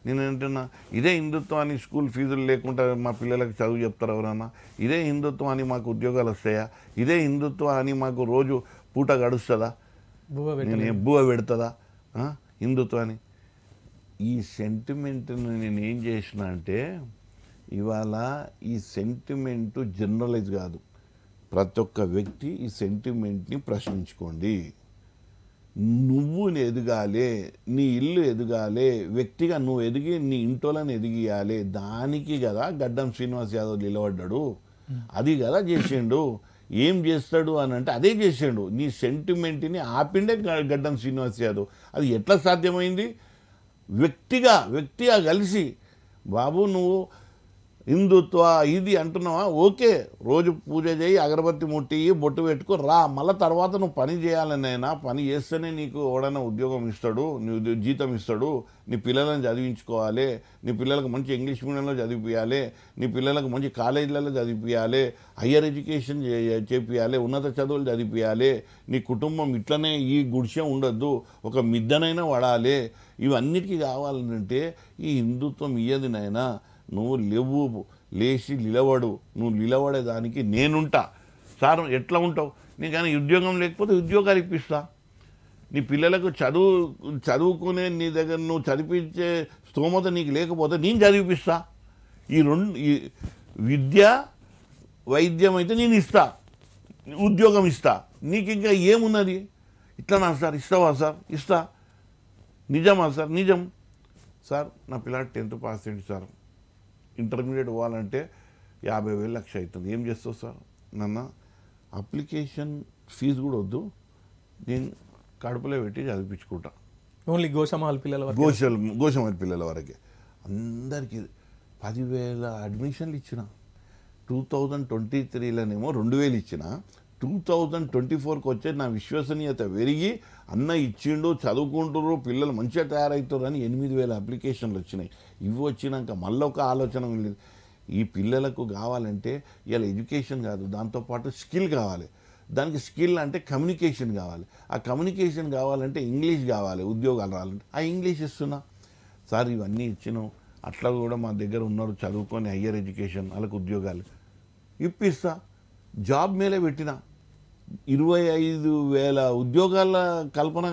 నేను ఏంటన్నా ఇదే హిందుత్వం అని స్కూల్ ఫీజులు లేకుండా మా పిల్లలకు చదువు చెప్తారు ఎవరన్నా ఇదే హిందుత్వం అని మాకు ఉద్యోగాలు వస్తాయా ఇదే హిందుత్వం అని మాకు రోజు పూట గడుస్తుందా నేను ఎబ్బువ పెడుతుందా హిందుత్వాన్ని ఈ సెంటిమెంట్ని నేను ఏం చేసిన అంటే ఇవాళ ఈ సెంటిమెంటు జనరలైజ్ కాదు ప్రతి ఒక్క వ్యక్తి ఈ సెంటిమెంట్ని ప్రశ్నించుకోండి నువ్వు ఎదగాలి నీ ఇల్లు ఎదగాలి వ్యక్తిగా నువ్వు ఎదిగి నీ ఇంటోళ్ళని ఎదిగియాలి దానికి కదా గడ్డం శ్రీనివాస్ యాదవ్ నిలబడ్డాడు అది కదా చేసిండు ఏం చేస్తాడు అని అంటే అదే చేసిండు నీ సెంటిమెంట్ని ఆపిండే గడ్డం శ్రీనివాస్ యాదవ్ అది ఎట్లా సాధ్యమైంది వ్యక్తిగా వ్యక్తిగా కలిసి బాబు నువ్వు హిందుత్వ ఇది అంటున్నావా ఓకే రోజు పూజ చేయి అగరబత్తి ముట్టి బొట్టు పెట్టుకో రా మళ్ళీ తర్వాత నువ్వు పని చేయాలనైనా పని చేస్తేనే నీకు ఎవడైనా ఉద్యోగం ఇస్తాడు నీ జీతం ఇస్తాడు నీ పిల్లలను చదివించుకోవాలి నీ పిల్లలకు మంచి ఇంగ్లీష్ మీడియంలో చదివిపించాలి నీ పిల్లలకు మంచి కాలేజీలలో చదివిపించాలి హయ్యర్ ఎడ్యుకేషన్ చేపియాలి ఉన్నత చదువులు చదివిపించాలి నీ కుటుంబం ఇట్లనే ఈ గుడిసె ఉండొద్దు ఒక మిద్దనైనా వడాలి ఇవన్నిటికీ కావాలంటే ఈ హిందుత్వం ఇయ్యదినైనా నువ్వు లేవు లేచి నిలబడు నువ్వు నిలబడేదానికి నేనుంటా సార్ ఎట్లా ఉంటావు నీకు కానీ ఉద్యోగం లేకపోతే ఉద్యోగాలు ఇప్పిస్తా నీ పిల్లలకు చదువు చదువుకునే నీ దగ్గర నువ్వు చదివించే స్తోమత నీకు లేకపోతే నేను చదివిపిస్తా ఈ రెండు ఈ విద్య వైద్యం అయితే నేను ఇస్తా ఉద్యోగం ఇస్తా నీకు ఇంకా ఏమున్నది ఇట్లానా సార్ ఇస్తావా సార్ ఇస్తా నిజమా సార్ నిజం సార్ నా పిల్లలు టెన్త్ పాస్ అయ్యింది సార్ ఇంటర్మీడియట్ పోవాలంటే యాభై వేలు లక్ష అవుతుంది ఏం చేస్తావు సార్ నాన్న అప్లికేషన్ ఫీజు కూడా వద్దు నేను కడుపులో పెట్టి చదివించుకుంటా ఓన్లీ గోషమాల పిల్లల గోషల్ గోషమాల పిల్లల వరకే అందరికీ పదివేల అడ్మిషన్లు ఇచ్చిన టూ థౌజండ్ ట్వంటీ త్రీలోనేమో రెండు వేలు ఇచ్చిన టూ థౌజండ్ ట్వంటీ ఫోర్కి వచ్చే నా విశ్వసనీయత పెరిగి అన్న ఇచ్చిండు చదువుకుంటున్నారు పిల్లలు మంచిగా తయారవుతారు అని ఎనిమిది వేల అప్లికేషన్లు వచ్చినాయి ఇవి వచ్చినాక మళ్ళీ ఒక ఆలోచన లేదు ఈ పిల్లలకు కావాలంటే ఇలా ఎడ్యుకేషన్ కాదు దాంతోపాటు స్కిల్ కావాలి దానికి స్కిల్ అంటే కమ్యూనికేషన్ కావాలి ఆ కమ్యూనికేషన్ కావాలంటే ఇంగ్లీష్ కావాలి ఉద్యోగాలు రావాలంటే ఆ ఇంగ్లీష్ ఇస్తున్నా సార్ ఇవన్నీ ఇచ్చినాం అట్లా కూడా మా దగ్గర ఉన్నారు చదువుకొని హయ్యర్ ఎడ్యుకేషన్ వాళ్ళకి ఉద్యోగాలు ఇప్పిస్తా జాబ్ మేలే పెట్టినా ఇరవై ఐదు వేల ఉద్యోగాల కల్పన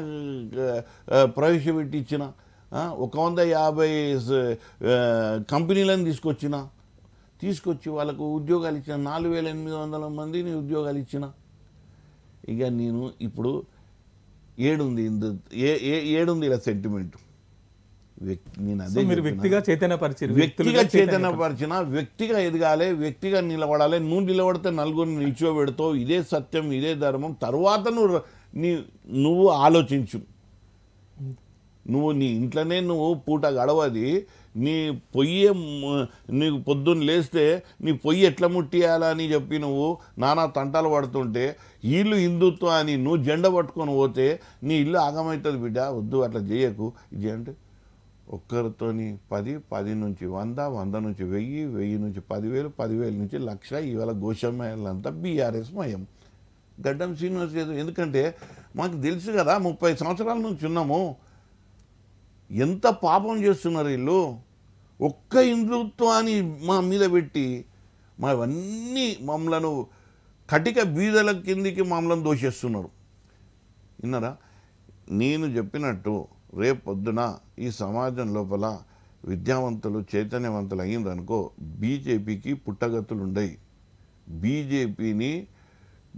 ప్రవేశపెట్టించిన ఒక వంద యాభై కంపెనీలను తీసుకొచ్చిన తీసుకొచ్చి వాళ్ళకు ఉద్యోగాలు ఇచ్చిన నాలుగు వేల ఎనిమిది వందల మందిని ఉద్యోగాలు ఇచ్చిన ఇక నేను ఇప్పుడు ఏడుంది ఏ ఏడుంది ఇలా సెంటిమెంటు నేను అదే మీరు వ్యక్తిగా చైతన్యపరిచారు వ్యక్తిగా చైతన్యపరిచిన వ్యక్తిగా ఎదగాలి వ్యక్తిగా నిలబడాలి నువ్వు నిలబడితే నలుగురిని నిల్చోబెడతావు ఇదే సత్యం ఇదే ధర్మం తర్వాత నువ్వు నీ నువ్వు ఆలోచించు నువ్వు నీ ఇంట్లోనే నువ్వు పూట గడవది నీ పొయ్యి నీకు పొద్దున్న లేస్తే నీ పొయ్యి ఎట్లా ముట్టియాలని చెప్పి నువ్వు నానా తంటాలు పడుతుంటే ఇల్లు హిందుత్వం అని నువ్వు జెండా పట్టుకొని పోతే నీ ఇల్లు ఆగమవుతుంది బిడ్డ వద్దు అట్లా చేయకు ఇది ఒక్కరితోని పది పది నుంచి వంద వంద నుంచి వెయ్యి వెయ్యి నుంచి పదివేలు పదివేల నుంచి లక్ష ఇవాళ గోషమేలంతా బీఆర్ఎస్ మయం గడ్డం శ్రీనివాస్ చేయదు ఎందుకంటే మాకు తెలుసు కదా ముప్పై సంవత్సరాల నుంచి ఉన్నాము ఎంత పాపం చేస్తున్నారు వీళ్ళు ఒక్క హిందుత్వాన్ని మా మీద పెట్టి మా ఇవన్నీ మమ్మలను కటిక బీదల కిందికి మమ్మల్ని దోషిస్తున్నారు విన్నారా నేను చెప్పినట్టు రేపు పొద్దున ఈ సమాజం లోపల విద్యావంతులు చైతన్యవంతులు అయ్యిందనుకో బీజేపీకి పుట్టగతులు ఉండయి బీజేపీని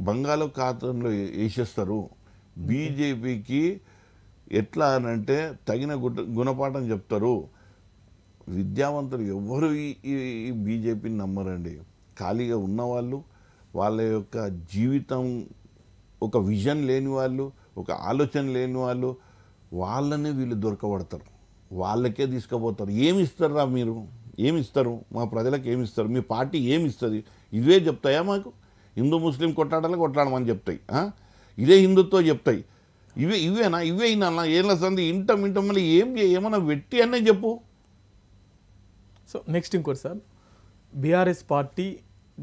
బంగాళాఖాతంలో వేసేస్తారు బీజేపీకి ఎట్లా అనంటే తగిన గుణపాఠం చెప్తారు విద్యావంతులు ఎవ్వరు ఈ బీజేపీని నమ్మరండి ఖాళీగా ఉన్నవాళ్ళు వాళ్ళ యొక్క జీవితం ఒక విజన్ లేని వాళ్ళు ఒక ఆలోచన లేని వాళ్ళు వాళ్ళనే వీళ్ళు దొరకబడతారు వాళ్ళకే తీసుకుపోతారు ఏమి ఇస్తారా మీరు ఏమి ఇస్తారు మా ప్రజలకు ఏమి ఇస్తారు మీ పార్టీ ఏమి ఇస్తుంది ఇవే చెప్తాయా మాకు హిందూ ముస్లిం కొట్లాడాలి కొట్లాడమని చెప్తాయి ఇదే హిందుత్వం చెప్తాయి ఇవే ఇవేనా ఇవే అయినా ఏం సంది ఇంటం ఇంటం మళ్ళీ ఏం ఏమన్నా వెట్టి అనే చెప్పు సో నెక్స్ట్ ఇంకోటి సార్ బీఆర్ఎస్ పార్టీ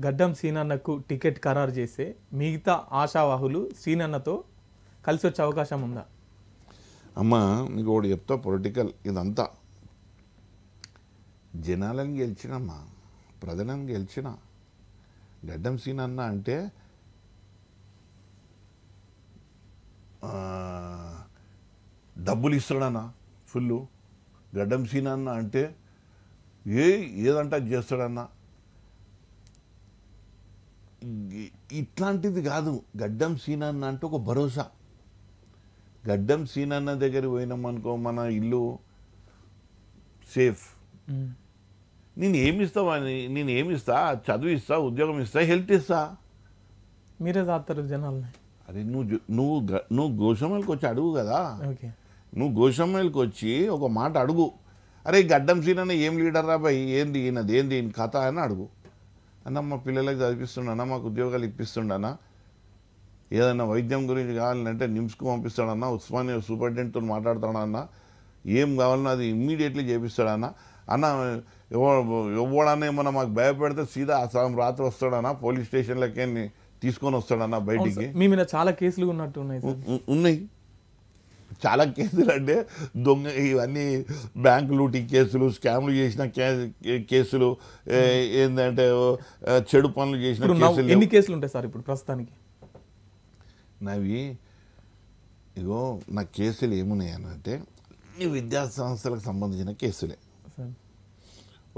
గడ్డం సీనన్నకు టికెట్ ఖరారు చేస్తే మిగతా ఆశావాహులు సీనన్నతో కలిసి వచ్చే అవకాశం ఉందా అమ్మ నీకు ఒకటి చెప్తా పొలిటికల్ ఇదంతా జనాలను గెలిచినమ్మా ప్రజలను గెలిచిన గడ్డం సీన్ అన్న అంటే డబ్బులు ఇస్తాడన్నా ఫుల్ గడ్డం సీన్ అన్న అంటే ఏ ఏదంటా చేస్తాడన్నా ఇట్లాంటిది కాదు గడ్డం సీన్ అన్న అంటే ఒక భరోసా గడ్డం సీనన్న దగ్గరికి పోయినాం అనుకో మన ఇల్లు సేఫ్ నేను ఏమి ఇస్తావా నేను ఏమి ఇస్తా చదువు ఇస్తా ఉద్యోగం ఇస్తా హెల్త్ ఇస్తా మీరే దాతారు జనాల్ని అరే నువ్వు నువ్వు నువ్వు గోషమ్మలకి వచ్చి అడుగు కదా నువ్వు గోషమ్మలకి వచ్చి ఒక మాట అడుగు అరే గడ్డం సీనన్న ఏం లీడర్ రాబాయి ఏంది ఈయనది ఏంది ఈయన కథ అని అడుగు అన్న మా పిల్లలకి చదివిస్తుండనా మాకు ఉద్యోగాలు ఇప్పిస్తుండనా ఏదైనా వైద్యం గురించి కావాలంటే నిమ్స్కు పంపిస్తాడన్నా ఉస్మానియా సూపరింటెండెంట్తో మాట్లాడతాడన్నా ఏం కావాలన్నా అది ఇమ్మీడియట్లీ చేపిస్తాడన్నా అన్న ఎవడన్నా ఏమన్నా మాకు భయపెడితే సీదా అసలు రాత్రి వస్తాడన్నా పోలీస్ స్టేషన్లకి తీసుకొని వస్తాడన్నా బయటికి మీ మీద చాలా కేసులు ఉన్నట్టు ఉన్నాయి ఉన్నాయి చాలా కేసులు అంటే దొంగ ఇవన్నీ బ్యాంకు లూటింగ్ కేసులు స్కామ్లు చేసిన కేసులు ఏంటంటే చెడు పనులు చేసిన ఎన్ని కేసులు ఉంటాయి సార్ ఇప్పుడు ప్రస్తుతానికి నవి ఇగో నా కేసులు ఏమున్నాయనంటే ఈ విద్యా సంస్థలకు సంబంధించిన కేసులే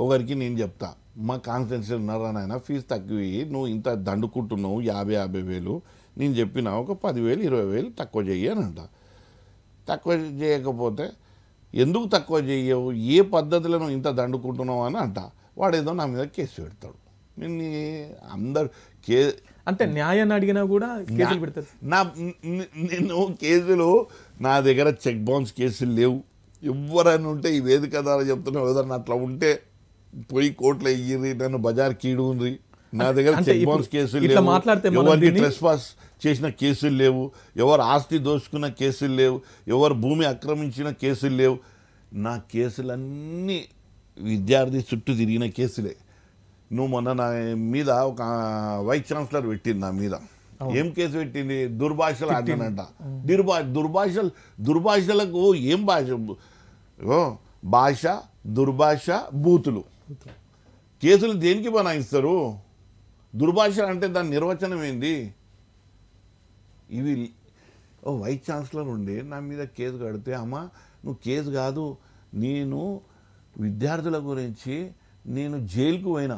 ఒకరికి నేను చెప్తా మా కాన్స్టెన్సీ ఉన్నారా నాయన ఫీజు తగ్గివి నువ్వు ఇంత దండుకుంటున్నావు యాభై యాభై వేలు నేను చెప్పిన ఒక పదివేలు ఇరవై వేలు తక్కువ చెయ్యి అని అంట తక్కువ చేయకపోతే ఎందుకు తక్కువ చెయ్యవు ఏ పద్ధతిలో నువ్వు ఇంత దండుకుంటున్నావు అని అంట వాడేదో నా మీద కేసు పెడతాడు నేను అందరు కే అంటే న్యాయాన్ని అడిగినా కూడా కేసులు పెడతారు నా నేను కేసులు నా దగ్గర చెక్ బౌన్స్ కేసులు లేవు ఎవరైనా ఉంటే ఈ వేదిక ద్వారా చెప్తున్నా ఏదన్నా అట్లా ఉంటే పోయి కోట్లు ఎయ్యిర్రి నన్ను బజార్ ఉంది నా దగ్గర చెక్ బౌన్స్ కేసులు లేవు ఎవరికి ట్రెస్ పాస్ చేసిన కేసులు లేవు ఎవరు ఆస్తి దోచుకున్న కేసులు లేవు ఎవరు భూమి ఆక్రమించిన కేసులు లేవు నా కేసులన్నీ విద్యార్థి చుట్టూ తిరిగిన కేసులే నువ్వు మొన్న నా మీద ఒక వైస్ ఛాన్సలర్ పెట్టింది నా మీద ఏం కేసు పెట్టింది దుర్భాషలు ఆడినంట దుర్భా దుర్భాషలు దుర్భాషలకు ఏం భాష భాష దుర్భాష బూతులు కేసులు దేనికి బనాయిస్తారు దుర్భాష అంటే దాని నిర్వచనం ఏంది ఇవి ఓ వైస్ ఛాన్సలర్ ఉండి నా మీద కేసు కడితే అమ్మ నువ్వు కేసు కాదు నేను విద్యార్థుల గురించి నేను జైలుకు పోయినా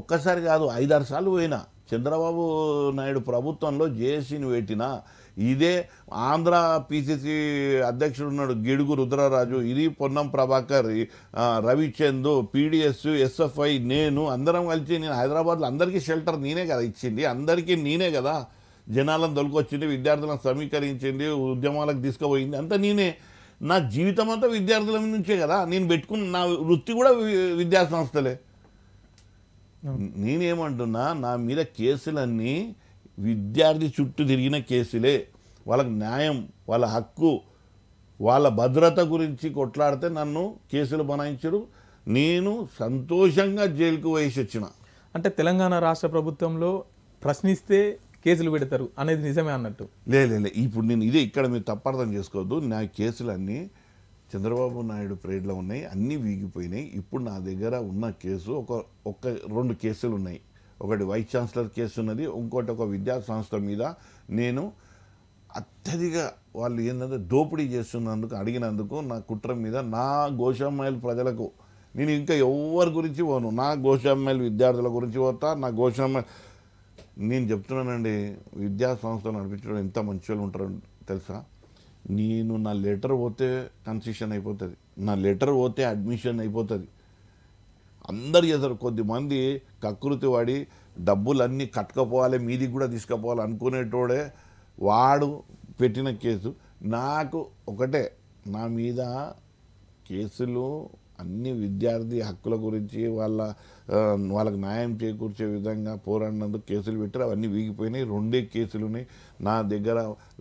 ఒక్కసారి కాదు ఐదారు సార్లు పోయినా చంద్రబాబు నాయుడు ప్రభుత్వంలో జేఏసీని పెట్టినా ఇదే ఆంధ్ర పిసిసి అధ్యక్షుడు ఉన్నాడు గిడుగు రుద్రరాజు ఇది పొన్నం ప్రభాకర్ రవిచంద్ పీడిఎస్ ఎస్ఎఫ్ఐ నేను అందరం కలిసి నేను హైదరాబాద్లో అందరికీ షెల్టర్ నేనే కదా ఇచ్చింది అందరికీ నేనే కదా జనాలను దొలకొచ్చింది విద్యార్థులను సమీకరించింది ఉద్యమాలకు తీసుకుపోయింది అంతా నేనే నా జీవితం అంతా విద్యార్థుల నుంచే కదా నేను పెట్టుకున్న నా వృత్తి కూడా విద్యా సంస్థలే నేనేమంటున్నా నా మీద కేసులన్నీ విద్యార్థి చుట్టూ తిరిగిన కేసులే వాళ్ళకి న్యాయం వాళ్ళ హక్కు వాళ్ళ భద్రత గురించి కొట్లాడితే నన్ను కేసులు బనాయించరు నేను సంతోషంగా జైలుకు వేసి వచ్చిన అంటే తెలంగాణ రాష్ట్ర ప్రభుత్వంలో ప్రశ్నిస్తే కేసులు పెడతారు అనేది నిజమే అన్నట్టు లేదు ఇప్పుడు నేను ఇదే ఇక్కడ మీరు తప్పర్థం చేసుకోవద్దు నా కేసులన్నీ చంద్రబాబు నాయుడు ప్రేడ్లో ఉన్నాయి అన్నీ వీగిపోయినాయి ఇప్పుడు నా దగ్గర ఉన్న కేసు ఒక ఒక రెండు కేసులు ఉన్నాయి ఒకటి వైస్ ఛాన్సలర్ కేసు ఉన్నది ఇంకోటి ఒక విద్యా సంస్థ మీద నేను అత్యధిక వాళ్ళు ఏంటంటే దోపిడీ చేస్తున్నందుకు అడిగినందుకు నా కుట్ర మీద నా గోషామ్మాయిల ప్రజలకు నేను ఇంకా ఎవరి గురించి పోను నా గోషామ్మాయిల విద్యార్థుల గురించి పోతా నా గోషామ్మాయిలు నేను చెప్తున్నానండి విద్యా సంస్థలు నడిపించడం ఎంత మంచి వాళ్ళు ఉంటారో తెలుసా నేను నా లెటర్ పోతే కన్సెషన్ అయిపోతుంది నా లెటర్ పోతే అడ్మిషన్ అయిపోతుంది అందరు చేస్తారు కొద్దిమంది కకృతి వాడి డబ్బులన్నీ కట్టుకపోవాలి మీది కూడా తీసుకుపోవాలి అనుకునేటోడే వాడు పెట్టిన కేసు నాకు ఒకటే నా మీద కేసులు అన్ని విద్యార్థి హక్కుల గురించి వాళ్ళ వాళ్ళకి న్యాయం చేకూర్చే విధంగా పోరాడినందుకు కేసులు పెట్టారు అవన్నీ వీగిపోయినాయి రెండే కేసులు ఉన్నాయి నా దగ్గర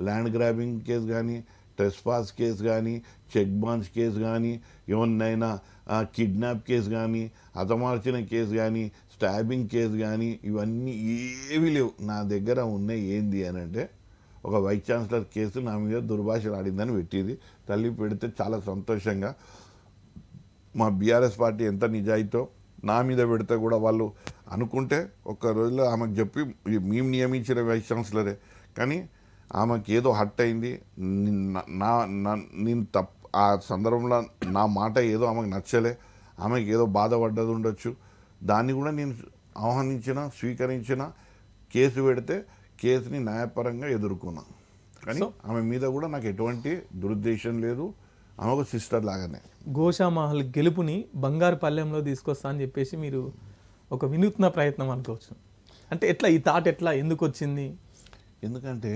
ల్యాండ్ గ్రాబింగ్ కేసు కానీ ట్రెస్పాస్ కేసు కానీ చెక్ బాన్స్ కేసు కానీ ఎవరినైనా కిడ్నాప్ కేసు కానీ హతమార్చిన కేసు కానీ స్టాబింగ్ కేసు కానీ ఇవన్నీ ఏవి లేవు నా దగ్గర ఉన్నాయి ఏంది అని అంటే ఒక వైస్ ఛాన్సలర్ కేసు నా మీద దుర్భాషలు ఆడిందని పెట్టింది తల్లి పెడితే చాలా సంతోషంగా మా బీఆర్ఎస్ పార్టీ ఎంత నిజాయితో నా మీద పెడితే కూడా వాళ్ళు అనుకుంటే ఒక్క రోజులో ఆమెకు చెప్పి మేము నియమించిన వైస్ ఛాన్సలరే కానీ ఆమెకి ఏదో హట్ అయింది నా నేను తప్ ఆ సందర్భంలో నా మాట ఏదో ఆమెకు నచ్చలే ఆమెకి ఏదో బాధపడ్డది ఉండొచ్చు దాన్ని కూడా నేను ఆహ్వానించిన స్వీకరించిన కేసు పెడితే కేసుని న్యాయపరంగా ఎదుర్కొన్నా కానీ ఆమె మీద కూడా నాకు ఎటువంటి దురుద్దేశం లేదు ఆమె ఒక సిస్టర్ లాగానే గోషామహల్ గెలుపుని బంగారు పల్లెంలో తీసుకొస్తా అని చెప్పేసి మీరు ఒక వినూత్న ప్రయత్నం అనుకోవచ్చు అంటే ఎట్లా ఈ థాట్ ఎట్లా ఎందుకు వచ్చింది ఎందుకంటే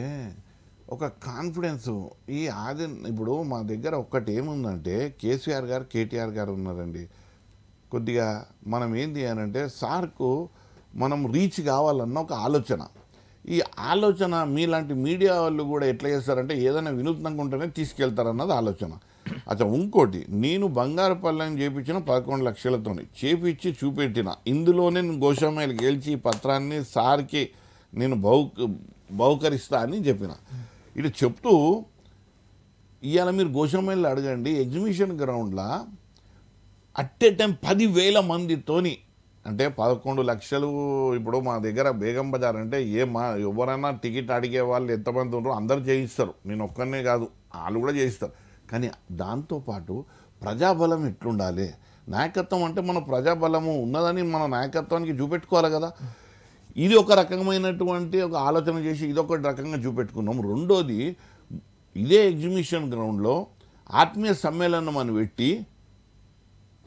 ఒక కాన్ఫిడెన్స్ ఈ ఆది ఇప్పుడు మా దగ్గర ఒక్కటి ఏముందంటే కేసీఆర్ గారు కేటీఆర్ గారు ఉన్నారండి కొద్దిగా మనం అని అంటే సార్కు మనం రీచ్ కావాలన్న ఒక ఆలోచన ఈ ఆలోచన మీలాంటి మీడియా వాళ్ళు కూడా ఎట్లా చేస్తారంటే ఏదైనా వినూత్నంగా ఉంటేనే తీసుకెళ్తారన్నది ఆలోచన అచ్చా ఇంకోటి నేను బంగారు పల్లెని చేపించిన పదకొండు లక్షలతో చేపించి చూపెట్టిన ఇందులోనే నేను గోషామాయిలు గెలిచి పత్రాన్ని సార్కి నేను బౌ బహుకరిస్తా అని చెప్పిన ఇటు చెప్తూ ఇవాళ మీరు గోషమేళ్ళు అడగండి ఎగ్జిబిషన్ గ్రౌండ్లో అట్ ఏ టైం పదివేల మందితోని అంటే పదకొండు లక్షలు ఇప్పుడు మా దగ్గర బేగం బజార్ అంటే ఏ మా ఎవరైనా టికెట్ అడిగే వాళ్ళు ఎంతమంది ఉన్నారో అందరు చేయిస్తారు నేను ఒక్కనే కాదు వాళ్ళు కూడా చేయిస్తారు కానీ దాంతోపాటు ప్రజాబలం ఎట్లుండాలి నాయకత్వం అంటే మన ప్రజాబలము ఉన్నదని మన నాయకత్వానికి చూపెట్టుకోవాలి కదా ఇది ఒక రకమైనటువంటి ఒక ఆలోచన చేసి ఇదొక రకంగా చూపెట్టుకున్నాం రెండోది ఇదే ఎగ్జిబిషన్ గ్రౌండ్లో ఆత్మీయ సమ్మేళనం అని పెట్టి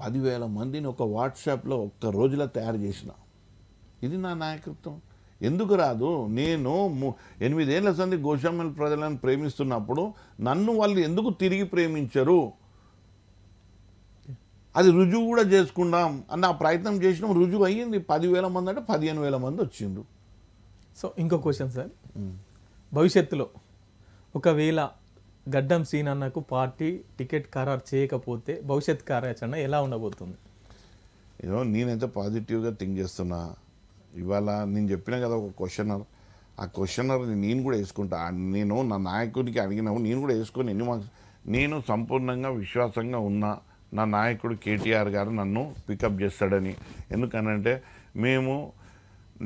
పదివేల మందిని ఒక వాట్సాప్లో ఒక్క రోజులో తయారు చేసిన ఇది నా నాయకత్వం ఎందుకు రాదు నేను ఎనిమిదేళ్ల సంది గోశామల్ ప్రజలను ప్రేమిస్తున్నప్పుడు నన్ను వాళ్ళు ఎందుకు తిరిగి ప్రేమించరు అది రుజువు కూడా చేసుకుందాం అన్న ప్రయత్నం చేసినాం రుజువు అయ్యింది పదివేల మంది అంటే పదిహేను వేల మంది వచ్చిండ్రు సో ఇంకో క్వశ్చన్ సార్ భవిష్యత్తులో ఒకవేళ గడ్డం సీన్ అన్నకు పార్టీ టికెట్ ఖరారు చేయకపోతే భవిష్యత్ కార్యాచరణ ఎలా ఉండబోతుంది ఏదో నేనైతే పాజిటివ్గా థింక్ చేస్తున్నా ఇవాళ నేను చెప్పిన కదా ఒక క్వశ్చనర్ ఆ క్వశ్చనర్ నేను కూడా వేసుకుంటా నేను నా నాయకుడికి అడిగినావు నేను కూడా వేసుకొని ఎన్ని మార్క్స్ నేను సంపూర్ణంగా విశ్వాసంగా ఉన్నా నా నాయకుడు కేటీఆర్ గారు నన్ను పికప్ చేస్తాడని ఎందుకనంటే మేము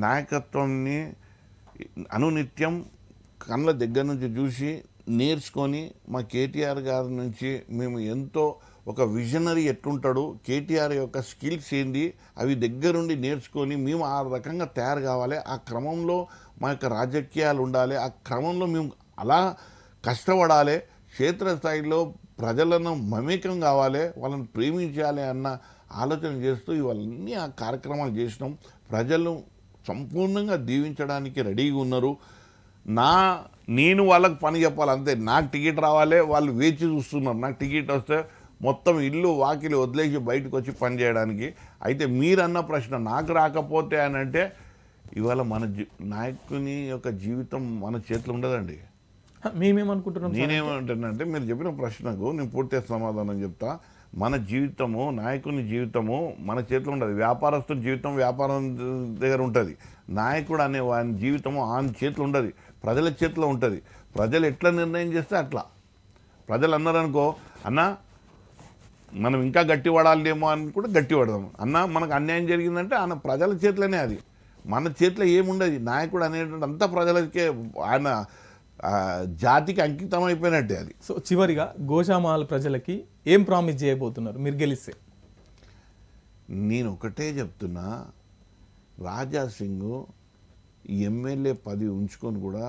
నాయకత్వంని అనునిత్యం కళ్ళ దగ్గర నుంచి చూసి నేర్చుకొని మా కేటీఆర్ గారి నుంచి మేము ఎంతో ఒక విజనరీ ఎట్టుంటాడు కేటీఆర్ యొక్క స్కిల్స్ ఏంది అవి దగ్గరుండి నేర్చుకొని మేము ఆ రకంగా తయారు కావాలి ఆ క్రమంలో మా యొక్క రాజకీయాలు ఉండాలి ఆ క్రమంలో మేము అలా కష్టపడాలి క్షేత్రస్థాయిలో ప్రజలను మమేకం కావాలి వాళ్ళని ప్రేమించాలి అన్న ఆలోచన చేస్తూ ఇవన్నీ ఆ కార్యక్రమాలు చేసినాం ప్రజలు సంపూర్ణంగా దీవించడానికి రెడీగా ఉన్నారు నా నేను వాళ్ళకి పని చెప్పాలి అంతే నాకు టికెట్ రావాలి వాళ్ళు వేచి చూస్తున్నారు నాకు టికెట్ వస్తే మొత్తం ఇల్లు వాకిలి వదిలేసి బయటకు వచ్చి పని చేయడానికి అయితే మీరన్న ప్రశ్న నాకు రాకపోతే అని అంటే ఇవాళ మన జీ నాయకుని యొక్క జీవితం మన చేతిలో ఉండదండి మేమేమనుకుంటున్నాం నేనేమంటున్నా అంటే మీరు చెప్పిన ప్రశ్నకు నేను పూర్తి సమాధానం చెప్తా మన జీవితము నాయకుని జీవితము మన చేతిలో ఉండదు వ్యాపారస్తుల జీవితం వ్యాపారం దగ్గర ఉంటుంది నాయకుడు అనే వాని జీవితము ఆయన చేతిలో ఉండదు ప్రజల చేతిలో ఉంటుంది ప్రజలు ఎట్లా నిర్ణయం చేస్తే అట్లా ప్రజలు అన్నారనుకో అన్న మనం ఇంకా గట్టి పడాలేమో అని కూడా గట్టి పడదాం అన్న మనకు అన్యాయం జరిగిందంటే ఆయన ప్రజల చేతిలోనే అది మన చేతిలో ఏముండదు నాయకుడు అనేటువంటి అంతా ప్రజలకే ఆయన జాతికి అంకితం అయిపోయినట్టే అది సో చివరిగా గోషామాల ప్రజలకి ఏం ప్రామిస్ చేయబోతున్నారు మీరు గెలిస్తే నేను ఒకటే చెప్తున్నా రాజా సింగ్ ఎమ్మెల్యే పది ఉంచుకొని కూడా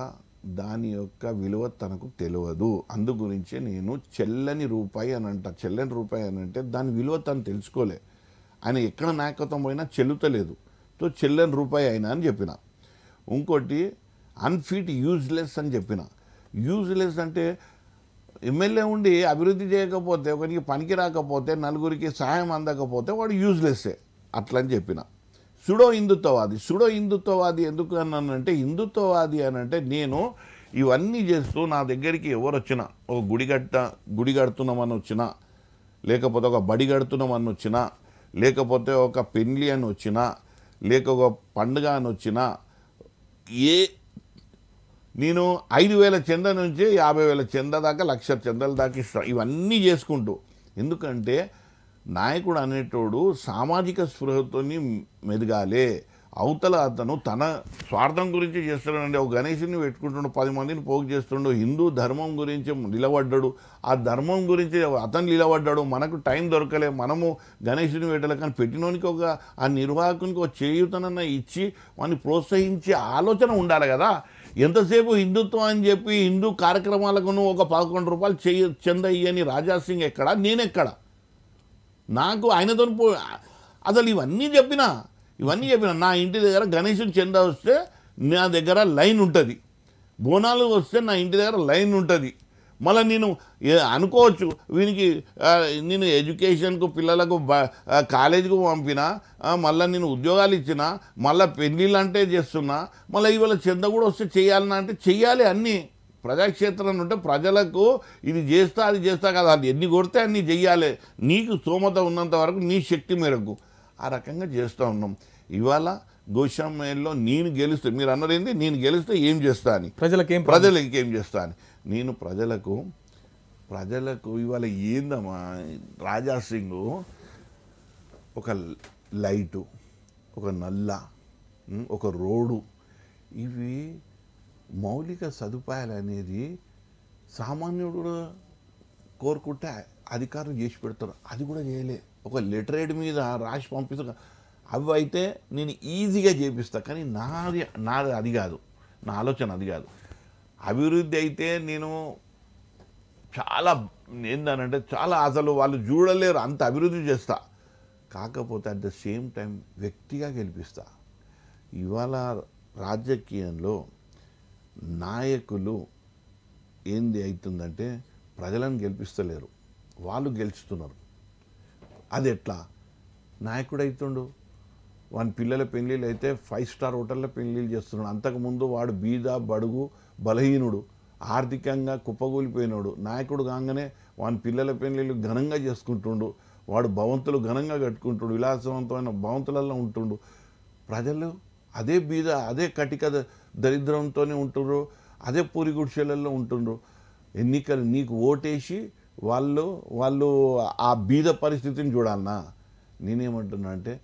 దాని యొక్క విలువ తనకు తెలియదు అందు గురించి నేను చెల్లని రూపాయి అని అంట చెల్లని రూపాయి అని అంటే దాని విలువ తను తెలుసుకోలే ఆయన ఎక్కడ నాయకత్వం పోయినా చెల్లుతలేదు సో చెల్లని రూపాయి అయినా అని చెప్పిన ఇంకోటి అన్ఫిట్ యూజ్లెస్ అని చెప్పిన యూజ్లెస్ అంటే ఎమ్మెల్యే ఉండి అభివృద్ధి చేయకపోతే ఒకరికి పనికి రాకపోతే నలుగురికి సహాయం అందకపోతే వాడు యూజ్లెస్సే అట్లని చెప్పిన సుడో హిందుత్వవాది సుడో హిందుత్వవాది ఎందుకు అన్నానంటే హిందుత్వవాది అనంటే నేను ఇవన్నీ చేస్తూ నా దగ్గరికి ఎవరు వచ్చినా ఒక గుడి కట్ట గుడి కడుతున్నామని వచ్చినా లేకపోతే ఒక బడి కడుతున్నామని వచ్చినా లేకపోతే ఒక పెండ్లి అని వచ్చినా లేక ఒక పండుగ అని వచ్చినా ఏ నేను ఐదు వేల చెంద నుంచి యాభై వేల చెంద దాకా లక్ష చెందల దాకా ఇస్తాను ఇవన్నీ చేసుకుంటూ ఎందుకంటే నాయకుడు అనేటోడు సామాజిక స్పృహతో మెదగాలే అవతల అతను తన స్వార్థం గురించి చేస్తాడండి ఒక గణేషుని పెట్టుకుంటుండు పది మందిని పోగు చేస్తుండో హిందూ ధర్మం గురించి నిలబడ్డాడు ఆ ధర్మం గురించి అతను నిలబడ్డాడు మనకు టైం దొరకలే మనము గణేషుని పెట్టలే కానీ పెట్టినోనికి ఒక ఆ నిర్వాహకునికి ఒక చేయుతనన్న ఇచ్చి వాడిని ప్రోత్సహించే ఆలోచన ఉండాలి కదా ఎంతసేపు హిందుత్వం అని చెప్పి హిందూ కార్యక్రమాలకును ఒక పదకొండు రూపాయలు చెయ్యి చెందయ్యని రాజాసింగ్ ఎక్కడ నేనెక్కడ నాకు ఆయనతో పో అసలు ఇవన్నీ చెప్పిన ఇవన్నీ చెప్పిన నా ఇంటి దగ్గర గణేశుని చెంద వస్తే నా దగ్గర లైన్ ఉంటుంది బోనాలు వస్తే నా ఇంటి దగ్గర లైన్ ఉంటుంది మళ్ళీ నేను అనుకోవచ్చు వీనికి నేను ఎడ్యుకేషన్కు పిల్లలకు కాలేజీకు పంపిన మళ్ళీ నేను ఉద్యోగాలు ఇచ్చిన మళ్ళీ పెళ్ళిళ్ళు అంటే చేస్తున్నా మళ్ళీ ఇవాళ చెంద కూడా వస్తే చేయాలన్నా అంటే చేయాలి అన్నీ ప్రజాక్షేత్రం ఉంటే ప్రజలకు ఇది చేస్తా అది చేస్తా కదా అది ఎన్ని కొడితే అన్ని చెయ్యాలి నీకు స్తోమత ఉన్నంత వరకు నీ శక్తి మేరకు ఆ రకంగా చేస్తూ ఉన్నాం ఇవాళ గోశామ్యంలో నేను గెలిస్తే మీరు ఏంటి నేను గెలిస్తే ఏం చేస్తా అని ప్రజలకు ఏం ప్రజలకు ఏం చేస్తా అని నేను ప్రజలకు ప్రజలకు ఇవాళ ఏందమ్మా రాజా సింగ్ ఒక లైటు ఒక నల్ల ఒక రోడ్డు ఇవి మౌలిక సదుపాయాలు అనేది సామాన్యుడు కూడా కోరుకుంటే అధికారులు చేసి పెడతారు అది కూడా చేయలే ఒక లిటరేట్ మీద రాసి పంపిస్తా అవి అయితే నేను ఈజీగా చేపిస్తా కానీ నాది నాది అది కాదు నా ఆలోచన అది కాదు అభివృద్ధి అయితే నేను చాలా ఏందనంటే చాలా అసలు వాళ్ళు చూడలేరు అంత అభివృద్ధి చేస్తా కాకపోతే అట్ ద సేమ్ టైం వ్యక్తిగా గెలిపిస్తా ఇవాళ రాజకీయంలో నాయకులు ఏంది అవుతుందంటే ప్రజలను గెలిపిస్తలేరు వాళ్ళు గెలుస్తున్నారు అది ఎట్లా నాయకుడు అవుతుండు వాని పిల్లల పెళ్ళిళ్ళు అయితే ఫైవ్ స్టార్ హోటళ్ళ పెళ్ళిళ్ళు చేస్తున్నాడు అంతకుముందు వాడు బీద బడుగు బలహీనుడు ఆర్థికంగా కుప్పగూలిపోయినాడు నాయకుడు కాగానే వాని పిల్లల పెళ్ళిళ్ళు ఘనంగా చేసుకుంటుండు వాడు భవంతులు ఘనంగా కట్టుకుంటుండు విలాసవంతమైన భవంతులలో ఉంటుండు ప్రజలు అదే బీద అదే కటిక దరిద్రంతోనే ఉంటుండ్రు అదే పూరి గుడిసెలలో ఉంటుండ్రు ఎన్నికలు నీకు ఓటేసి వాళ్ళు వాళ్ళు ఆ బీద పరిస్థితిని చూడాలన్నా నేనేమంటున్నా అంటే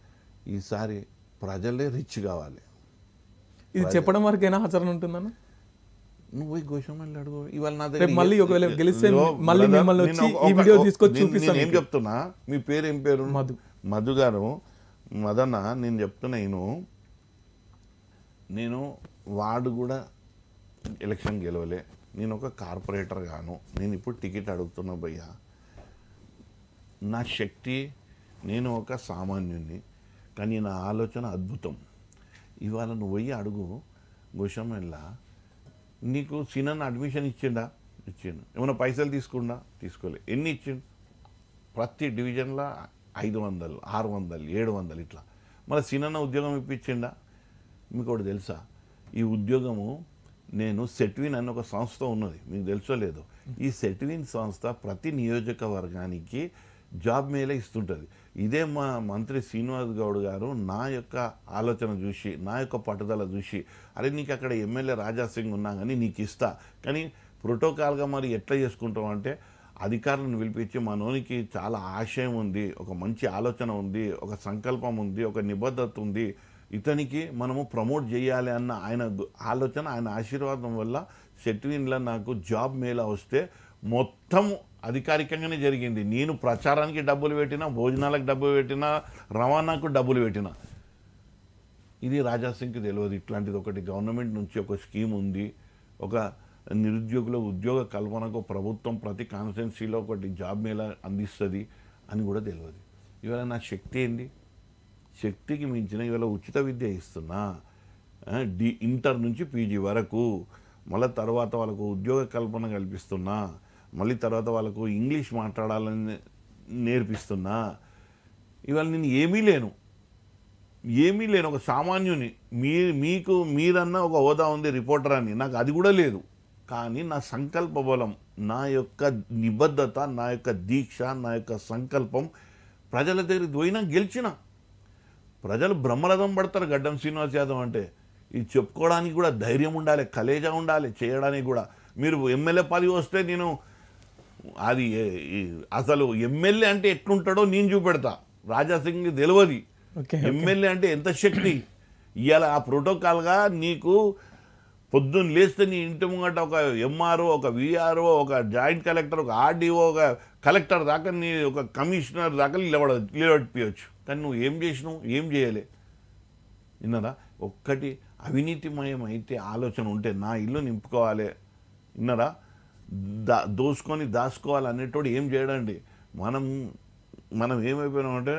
ఈసారి ప్రజలే రిచ్ కావాలి ఇది చెప్పడం వరకైనా ఆచరణ ఉంటుందన్నా నువ్వు పోయి అడుగు ఇవాళ నా దగ్గర మళ్ళీ ఒకవేళ గెలిస్తే మళ్ళీ మిమ్మల్ని వచ్చి ఈ వీడియో తీసుకొచ్చి చూపిస్తాను చెప్తున్నా మీ పేరు ఏం పేరు మధు మధు గారు మదన నేను చెప్తున్నా నేను నేను వాడు కూడా ఎలక్షన్ గెలవలే నేను ఒక కార్పొరేటర్ గాను నేను ఇప్పుడు టికెట్ అడుగుతున్నా భయ్యా నా శక్తి నేను ఒక సామాన్యుని కానీ నా ఆలోచన అద్భుతం ఇవాళ నువ్వు పోయి అడుగు వెళ్ళా నీకు సినన్ అడ్మిషన్ ఇచ్చిండా ఇచ్చిండు ఏమైనా పైసలు తీసుకుండా తీసుకోలే ఎన్ని ఇచ్చిండు ప్రతి డివిజన్లో ఐదు వందలు ఆరు వందలు ఏడు వందలు ఇట్లా మళ్ళీ సినన్న ఉద్యోగం ఇప్పించిండా మీకు ఒకటి తెలుసా ఈ ఉద్యోగము నేను సెట్విన్ అని ఒక సంస్థ ఉన్నది మీకు తెలుసో లేదో ఈ సెట్విన్ సంస్థ ప్రతి నియోజకవర్గానికి జాబ్ మేలే ఇస్తుంటుంది ఇదే మా మంత్రి శ్రీనివాస్ గౌడ్ గారు నా యొక్క ఆలోచన చూసి నా యొక్క పట్టుదల చూసి అరే నీకు అక్కడ ఎమ్మెల్యే రాజా సింగ్ ఉన్నా కానీ నీకు ఇస్తా కానీ ప్రోటోకాల్గా మరి ఎట్లా చేసుకుంటాం అంటే అధికారులను పిలిపించి మనోనికి చాలా ఆశయం ఉంది ఒక మంచి ఆలోచన ఉంది ఒక సంకల్పం ఉంది ఒక నిబద్ధత ఉంది ఇతనికి మనము ప్రమోట్ చేయాలి అన్న ఆయన ఆలోచన ఆయన ఆశీర్వాదం వల్ల సెట్విన్లో నాకు జాబ్ మేళ వస్తే మొత్తం అధికారికంగానే జరిగింది నేను ప్రచారానికి డబ్బులు పెట్టినా భోజనాలకు డబ్బులు పెట్టినా రవాణాకు డబ్బులు పెట్టినా ఇది రాజాసింగ్కి తెలియదు ఇట్లాంటిది ఒకటి గవర్నమెంట్ నుంచి ఒక స్కీమ్ ఉంది ఒక నిరుద్యోగుల ఉద్యోగ కల్పనకు ప్రభుత్వం ప్రతి కాన్స్టెన్సీలో ఒకటి జాబ్ మీద అందిస్తుంది అని కూడా తెలియదు ఇవాళ నా శక్తి ఏంటి శక్తికి మించిన ఇవాళ ఉచిత విద్య ఇస్తున్నా డి ఇంటర్ నుంచి పీజీ వరకు మళ్ళీ తర్వాత వాళ్ళకు ఉద్యోగ కల్పన కల్పిస్తున్నా మళ్ళీ తర్వాత వాళ్ళకు ఇంగ్లీష్ మాట్లాడాలని నేర్పిస్తున్నా ఇవాళ నేను ఏమీ లేను ఏమీ లేను ఒక సామాన్యుని మీ మీకు మీరన్నా ఒక హోదా ఉంది రిపోర్టర్ అని నాకు అది కూడా లేదు కానీ నా సంకల్ప బలం నా యొక్క నిబద్ధత నా యొక్క దీక్ష నా యొక్క సంకల్పం ప్రజల దగ్గరికి పోయినా గెలిచిన ప్రజలు బ్రహ్మరథం పడతారు గడ్డం శ్రీనివాస్ యాదవ్ అంటే ఇది చెప్పుకోవడానికి కూడా ధైర్యం ఉండాలి కలేజా ఉండాలి చేయడానికి కూడా మీరు ఎమ్మెల్యే పాలి వస్తే నేను అది అసలు ఎమ్మెల్యే అంటే ఎట్లుంటాడో నేను చూపెడతా రాజాసింగ్ తెలియదు ఎమ్మెల్యే అంటే ఎంత శక్తి ఇవాళ ఆ ప్రోటోకాల్గా నీకు పొద్దున్న లేస్తే నీ ఇంటి ముంగట ఒక ఎంఆర్ఓ ఒక విఆర్ఓ ఒక జాయింట్ కలెక్టర్ ఒక ఆర్డీఓ ఒక కలెక్టర్ దాకా నీ ఒక కమిషనర్ దాకా నిలబడ నిలబడిపోయచ్చు కానీ నువ్వు ఏం చేసినావు ఏం చేయలే విన్నారా ఒక్కటి అవినీతిమయం అయితే ఆలోచన ఉంటే నా ఇల్లు నింపుకోవాలి విన్నారా దా దోసుకొని దాచుకోవాలి ఏం చేయడండి మనం మనం ఏమైపోయినామంటే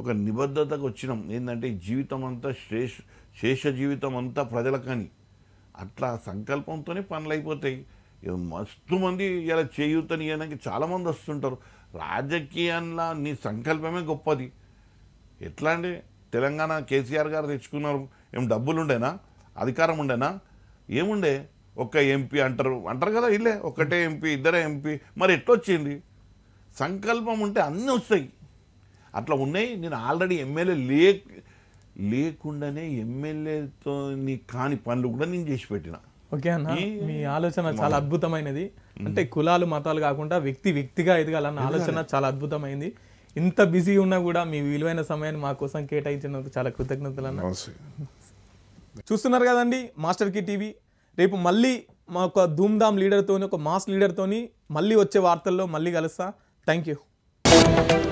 ఒక నిబద్ధతకు వచ్చినాం ఏంటంటే జీవితం అంతా శ్రేష్ శేష జీవితం అంతా ప్రజలకని అట్లా సంకల్పంతోనే పనులు అయిపోతాయి మస్తు మంది ఇలా చేయూతనియడానికి చాలామంది వస్తుంటారు రాజకీయంలో నీ సంకల్పమే గొప్పది ఎట్లా అండి తెలంగాణ కేసీఆర్ గారు తెచ్చుకున్నారు ఏం డబ్బులు ఉండేనా అధికారం ఉండేనా ఏముండే ఒక్క ఎంపీ అంటారు అంటారు కదా ఇల్లే ఒకటే ఎంపీ ఇద్దరే ఎంపీ మరి ఎట్లొచ్చింది సంకల్పం ఉంటే అన్నీ వస్తాయి అట్లా ఉన్నాయి నేను ఆల్రెడీ ఎమ్మెల్యే లే లేకుండానే ఎమ్మెల్యేతో నీ కాని పనులు కూడా నేను చేసి పెట్టిన ఓకే అన్న మీ ఆలోచన చాలా అద్భుతమైనది అంటే కులాలు మతాలు కాకుండా వ్యక్తి వ్యక్తిగా ఎదగాలన్న ఆలోచన చాలా అద్భుతమైంది ఇంత బిజీ ఉన్నా కూడా మీ విలువైన సమయాన్ని మా కోసం కేటాయించినందుకు చాలా కృతజ్ఞతలు అన్న చూస్తున్నారు కదండి మాస్టర్ కి టీవీ రేపు మళ్ళీ మా ఒక ధూమ్ధామ్ లీడర్తోని ఒక మాస్ లీడర్తోని మళ్ళీ వచ్చే వార్తల్లో మళ్ళీ కలుస్తా థ్యాంక్ యూ